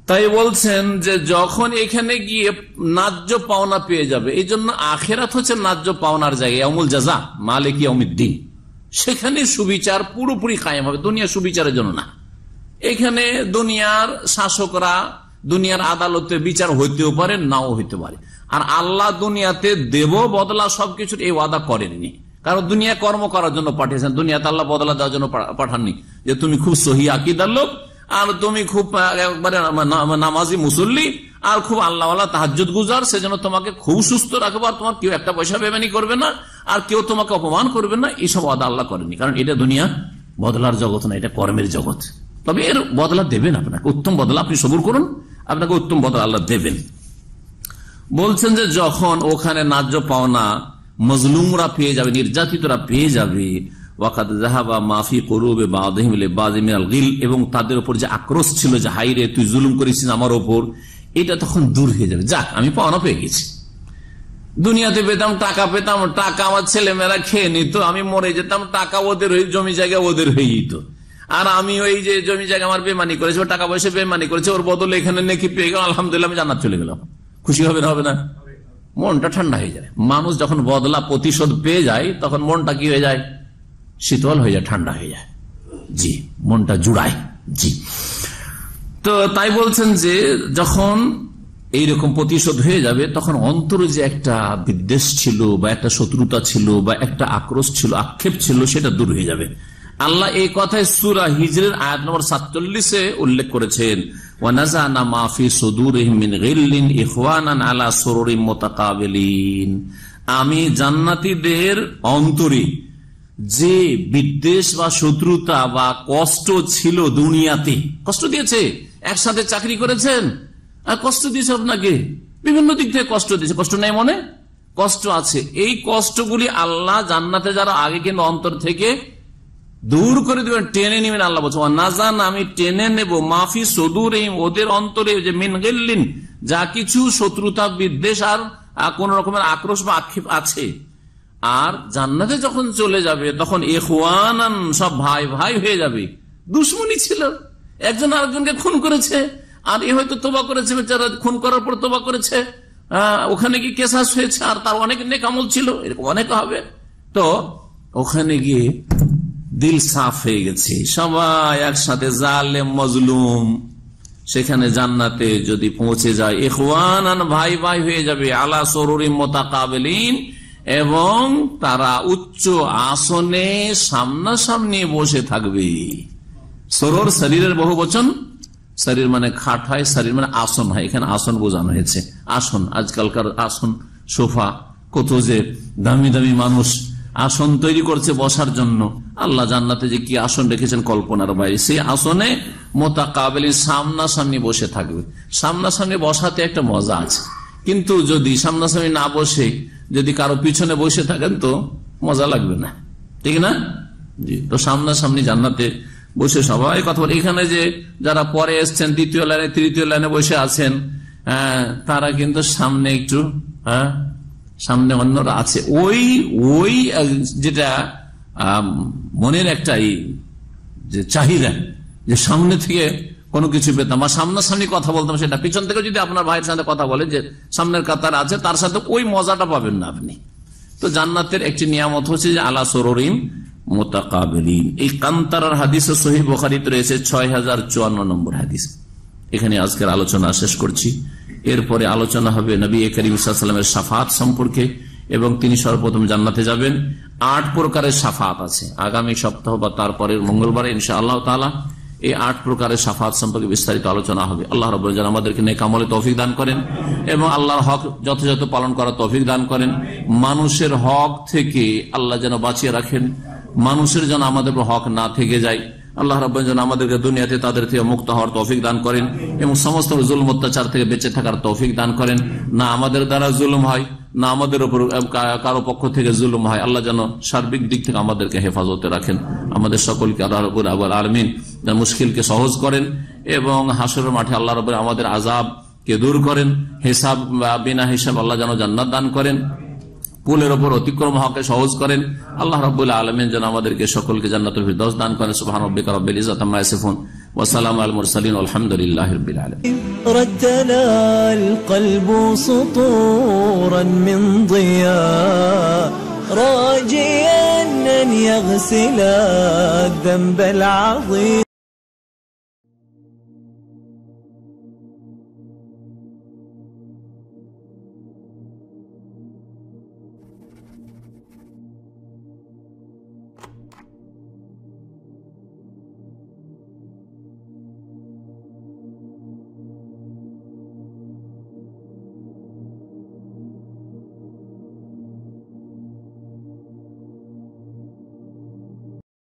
তাই বলছেন যে যখন এখানে গিয়ে ন্যায্য পাওনা পেয়ে যাবে এই জন্য আখেরাত হচ্ছে ন্যায্য পাওনার জায়গায় অমুল জাজা মালিক অমিদ্দিন সেখানে সুবিচার পুরোপুরি কায়েম হবে দুনিয়া সুবিচারের জন্য না এখানে দুনিয়ার শাসকরা দুনিয়ার আদালতে বিচার হইতেও পারে নাও হইতে পারে আর আল্লাহ দুনিয়াতে দেব বদলা সবকিছুর এই ওয়াদা করেননি কারণ দুনিয়া কর্ম করার জন্য পাঠিয়েছেন দুনিয়া তাল্লা বদলা দেওয়ার জন্য পাঠাননি যে তুমি খুব সহি আকিদার লোক আর তুমি খুব একবারে নামাজি মুসল্লি আর খুব আল্লাহ আল্লাহ তাহাজুদ গুজার সেজন্য তোমাকে খুব সুস্থ রাখবো আর তোমার কেউ একটা পয়সা বেমানি করবে না আর কেউ তোমাকে অপমান করবে না এইসব আদা আল্লাহ করেনি কারণ এটা দুনিয়া বদলার জগৎ না এটা কর্মের জগৎ তবে এর বদলা দেবেন আপনাকে উত্তম বদলা আপনি সবুর করুন আপনাকে উত্তম বদলা আল্লাহ দেবেন বলছেন যে যখন ওখানে ন্যায্য পাওনা মজলুমরা পেয়ে যাবে নির্যাতিতরা পেয়ে যাবে ওয়াকাদ জাহাবা মাফি করুবে বা আদহিমলে বাজিমিনাল গিল এবং তাদের উপর যে আক্রোশ ছিল যে হাই রে তুই জুলুম করেছিস আমার ওপর এটা তখন দূর হয়ে যাবে যাক আমি পাওনা পেয়ে গেছি দুনিয়াতে পেতাম টাকা পেতাম টাকা আমার ছেলেমেয়েরা খেয়ে নিত আমি মরে যেতাম টাকা ওদের হয়ে জমি জায়গা ওদের হয়ে যেত আর আমি ওই যে জমি জায়গা আমার বেমানি করেছে টাকা পয়সা বেমানি করেছে ওর বদলে এখানে নাকি পেয়ে গেলাম আলহামদুলিল্লাহ আমি জানার চলে গেলাম খুশি হবে না হবে না মনটা ঠান্ডা হয়ে যায় মানুষ যখন বদলা প্রতিশোধ পেয়ে যায় তখন মনটা কি হয়ে যায় শীতল হয়ে যায় ঠান্ডা হয়ে যায় জি মনটা জুড়ায় জি তো তাই বলছেন যে যখন এইরকম প্রতিশোধ হয়ে যাবে তখন অন্তরে যে একটা বিদ্বেষ ছিল বা একটা শত্রুতা ছিল বা একটা আক্রোশ ছিল আক্ষেপ ছিল সেটা দূর হয়ে যাবে আল্লাহ এই কথায় সুরা হিজরের আয়াত নম্বর সাতচল্লিশে উল্লেখ করেছেন মাফি আলা মোতাকাবেলিন আমি জান্নাতীদের অন্তরে যে বিদ্বেষ বা শত্রুতা বা কষ্ট ছিল দুনিয়াতে কষ্ট দিয়েছে একসাথে চাকরি করেছেন আর কষ্ট দিয়েছে আপনাকে বিভিন্ন দিক থেকে কষ্ট দিয়েছে কষ্ট নেই মনে কষ্ট আছে এই কষ্টগুলি আল্লাহ জান্নাতে যারা আগে কিন্তু অন্তর থেকে দূর করে দেবেন টেনে নেবেন আল্লাহ বলছে নাজান আমি টেনে নেব মাফি সদুর ওদের অন্তরে যে মিন গেলিন যা কিছু শত্রুতা বিদ্বেষ আর কোন রকমের আক্রোশ বা আক্ষেপ আছে আর জান্নাতে যখন চলে যাবে তখন এহওয়ান সব ভাই ভাই হয়ে যাবে দুশ্মনী ছিল একজন আরেকজনকে খুন করেছে আর এ হয়তো তোবা করেছে বেচারা খুন করার পর তোবা করেছে ওখানে গিয়ে কেসাস হয়েছে আর তার অনেক নেকামল ছিল এরকম অনেক হবে তো ওখানে গিয়ে দিল সাফ হয়ে গেছে সবাই একসাথে জালে মজলুম সেখানে জান্নাতে যদি পৌঁছে যায় এখওয়ান ভাই ভাই হয়ে যাবে আলা সরুরি মোতাকাবলিন এবং তারা উচ্চ আসনে সামনাসামনি বসে থাকবে সরোর শরীরের বহু বচন শরীর মানে খাট হয় শরীর মানে আসন হয় এখানে আসন বোঝানো হয়েছে আসন আজকালকার আসন সোফা কত যে দামি দামি মানুষ আসন তৈরি করছে বসার জন্য আল্লাহ জান্নাতে যে কি আসন রেখেছেন কল্পনার বাইরে সেই আসনে মোতা কাবেলি সামনাসামনি বসে থাকবে সামনাসামনি বসাতে একটা মজা আছে কিন্তু যদি সামনাসামনি না বসে যদি কারো পিছনে বসে থাকেন তো মজা লাগবে না ঠিক না জি তো সামনাসামনি জান্নাতে বসে সবাই কথা বলে এখানে যে যারা পরে এসছেন দ্বিতীয় লাইনে তৃতীয় লাইনে বসে আছেন হ্যাঁ, তারা কিন্তু সামনে একটু হ্যাঁ সামনে অন্যরা আছে ওই ওই যেটা মনের একটাই যে চাহিদা যে সামনে থেকে কোনো কিছু পেতাম বা সামনাসামনি কথা বলতাম সেটা পিছন থেকে যদি আপনার ভাইয়ের সাথে কথা বলে যে সামনের কাতার আছে তার সাথে ওই মজাটা পাবেন না আপনি তো জান্নাতের একটি নিয়ামত হচ্ছে যে আলা সরিম মোতাকাবলিন এই কান্তারার হাদিস সহি রয়েছে ছয় নম্বর হাদিস এখানে আজকের আলোচনা শেষ করছি এরপরে আলোচনা হবে নবী করিম সাফাত সম্পর্কে এবং তিনি সর্বপ্রথম জান্নাতে যাবেন আট প্রকারের সাফাত আছে আগামী সপ্তাহ বা তারপরে মঙ্গলবার ইনশা আল্লাহ তালা এই আট প্রকারের সাফাত সম্পর্কে বিস্তারিত আলোচনা হবে আল্লাহ রব আমাদেরকে নেকামলে তৌফিক দান করেন এবং আল্লাহর হক যথাযথ পালন করার তৌফিক দান করেন মানুষের হক থেকে আল্লাহ যেন বাঁচিয়ে রাখেন মানুষের যেন আমাদের হক না থেকে যায় আল্লাহ রাবজন আমাদেরকে দুনিয়াতে তাদের থেকে মুক্ত হওয়ার তৌফিক দান করেন এবং সমস্ত জুলম অত্যাচার থেকে বেঁচে থাকার তৌফিক দান করেন না আমাদের দ্বারা জুলুম হয় না আমাদের ওপর কারো পক্ষ থেকে জুলুম হয় আল্লাহ যেন সার্বিক দিক থেকে আমাদেরকে হেফাজতে রাখেন আমাদের সকলকে আল্লাহ রবুর আবার আলমিন মুশকিলকে সহজ করেন এবং হাসুর মাঠে আল্লাহ রবুর আমাদের আজাব কে দূর করেন হিসাব বিনা হিসাব আল্লাহ যেন জান্নাত দান করেন পুলের ওপর অতিক্রম হওয়াকে সহজ করেন আল্লাহ রবুল্লা আলমেন যেন আমাদেরকে সকলকে জান্নাত দশ দান করেন সুহান রব্বিকা রব্বিল ইজাতামাইসিফুন وسلام على المرسلين والحمد لله رب العالمين رجل القلب سطورا من ضياء راجيا أن يغسل الذنب العظيم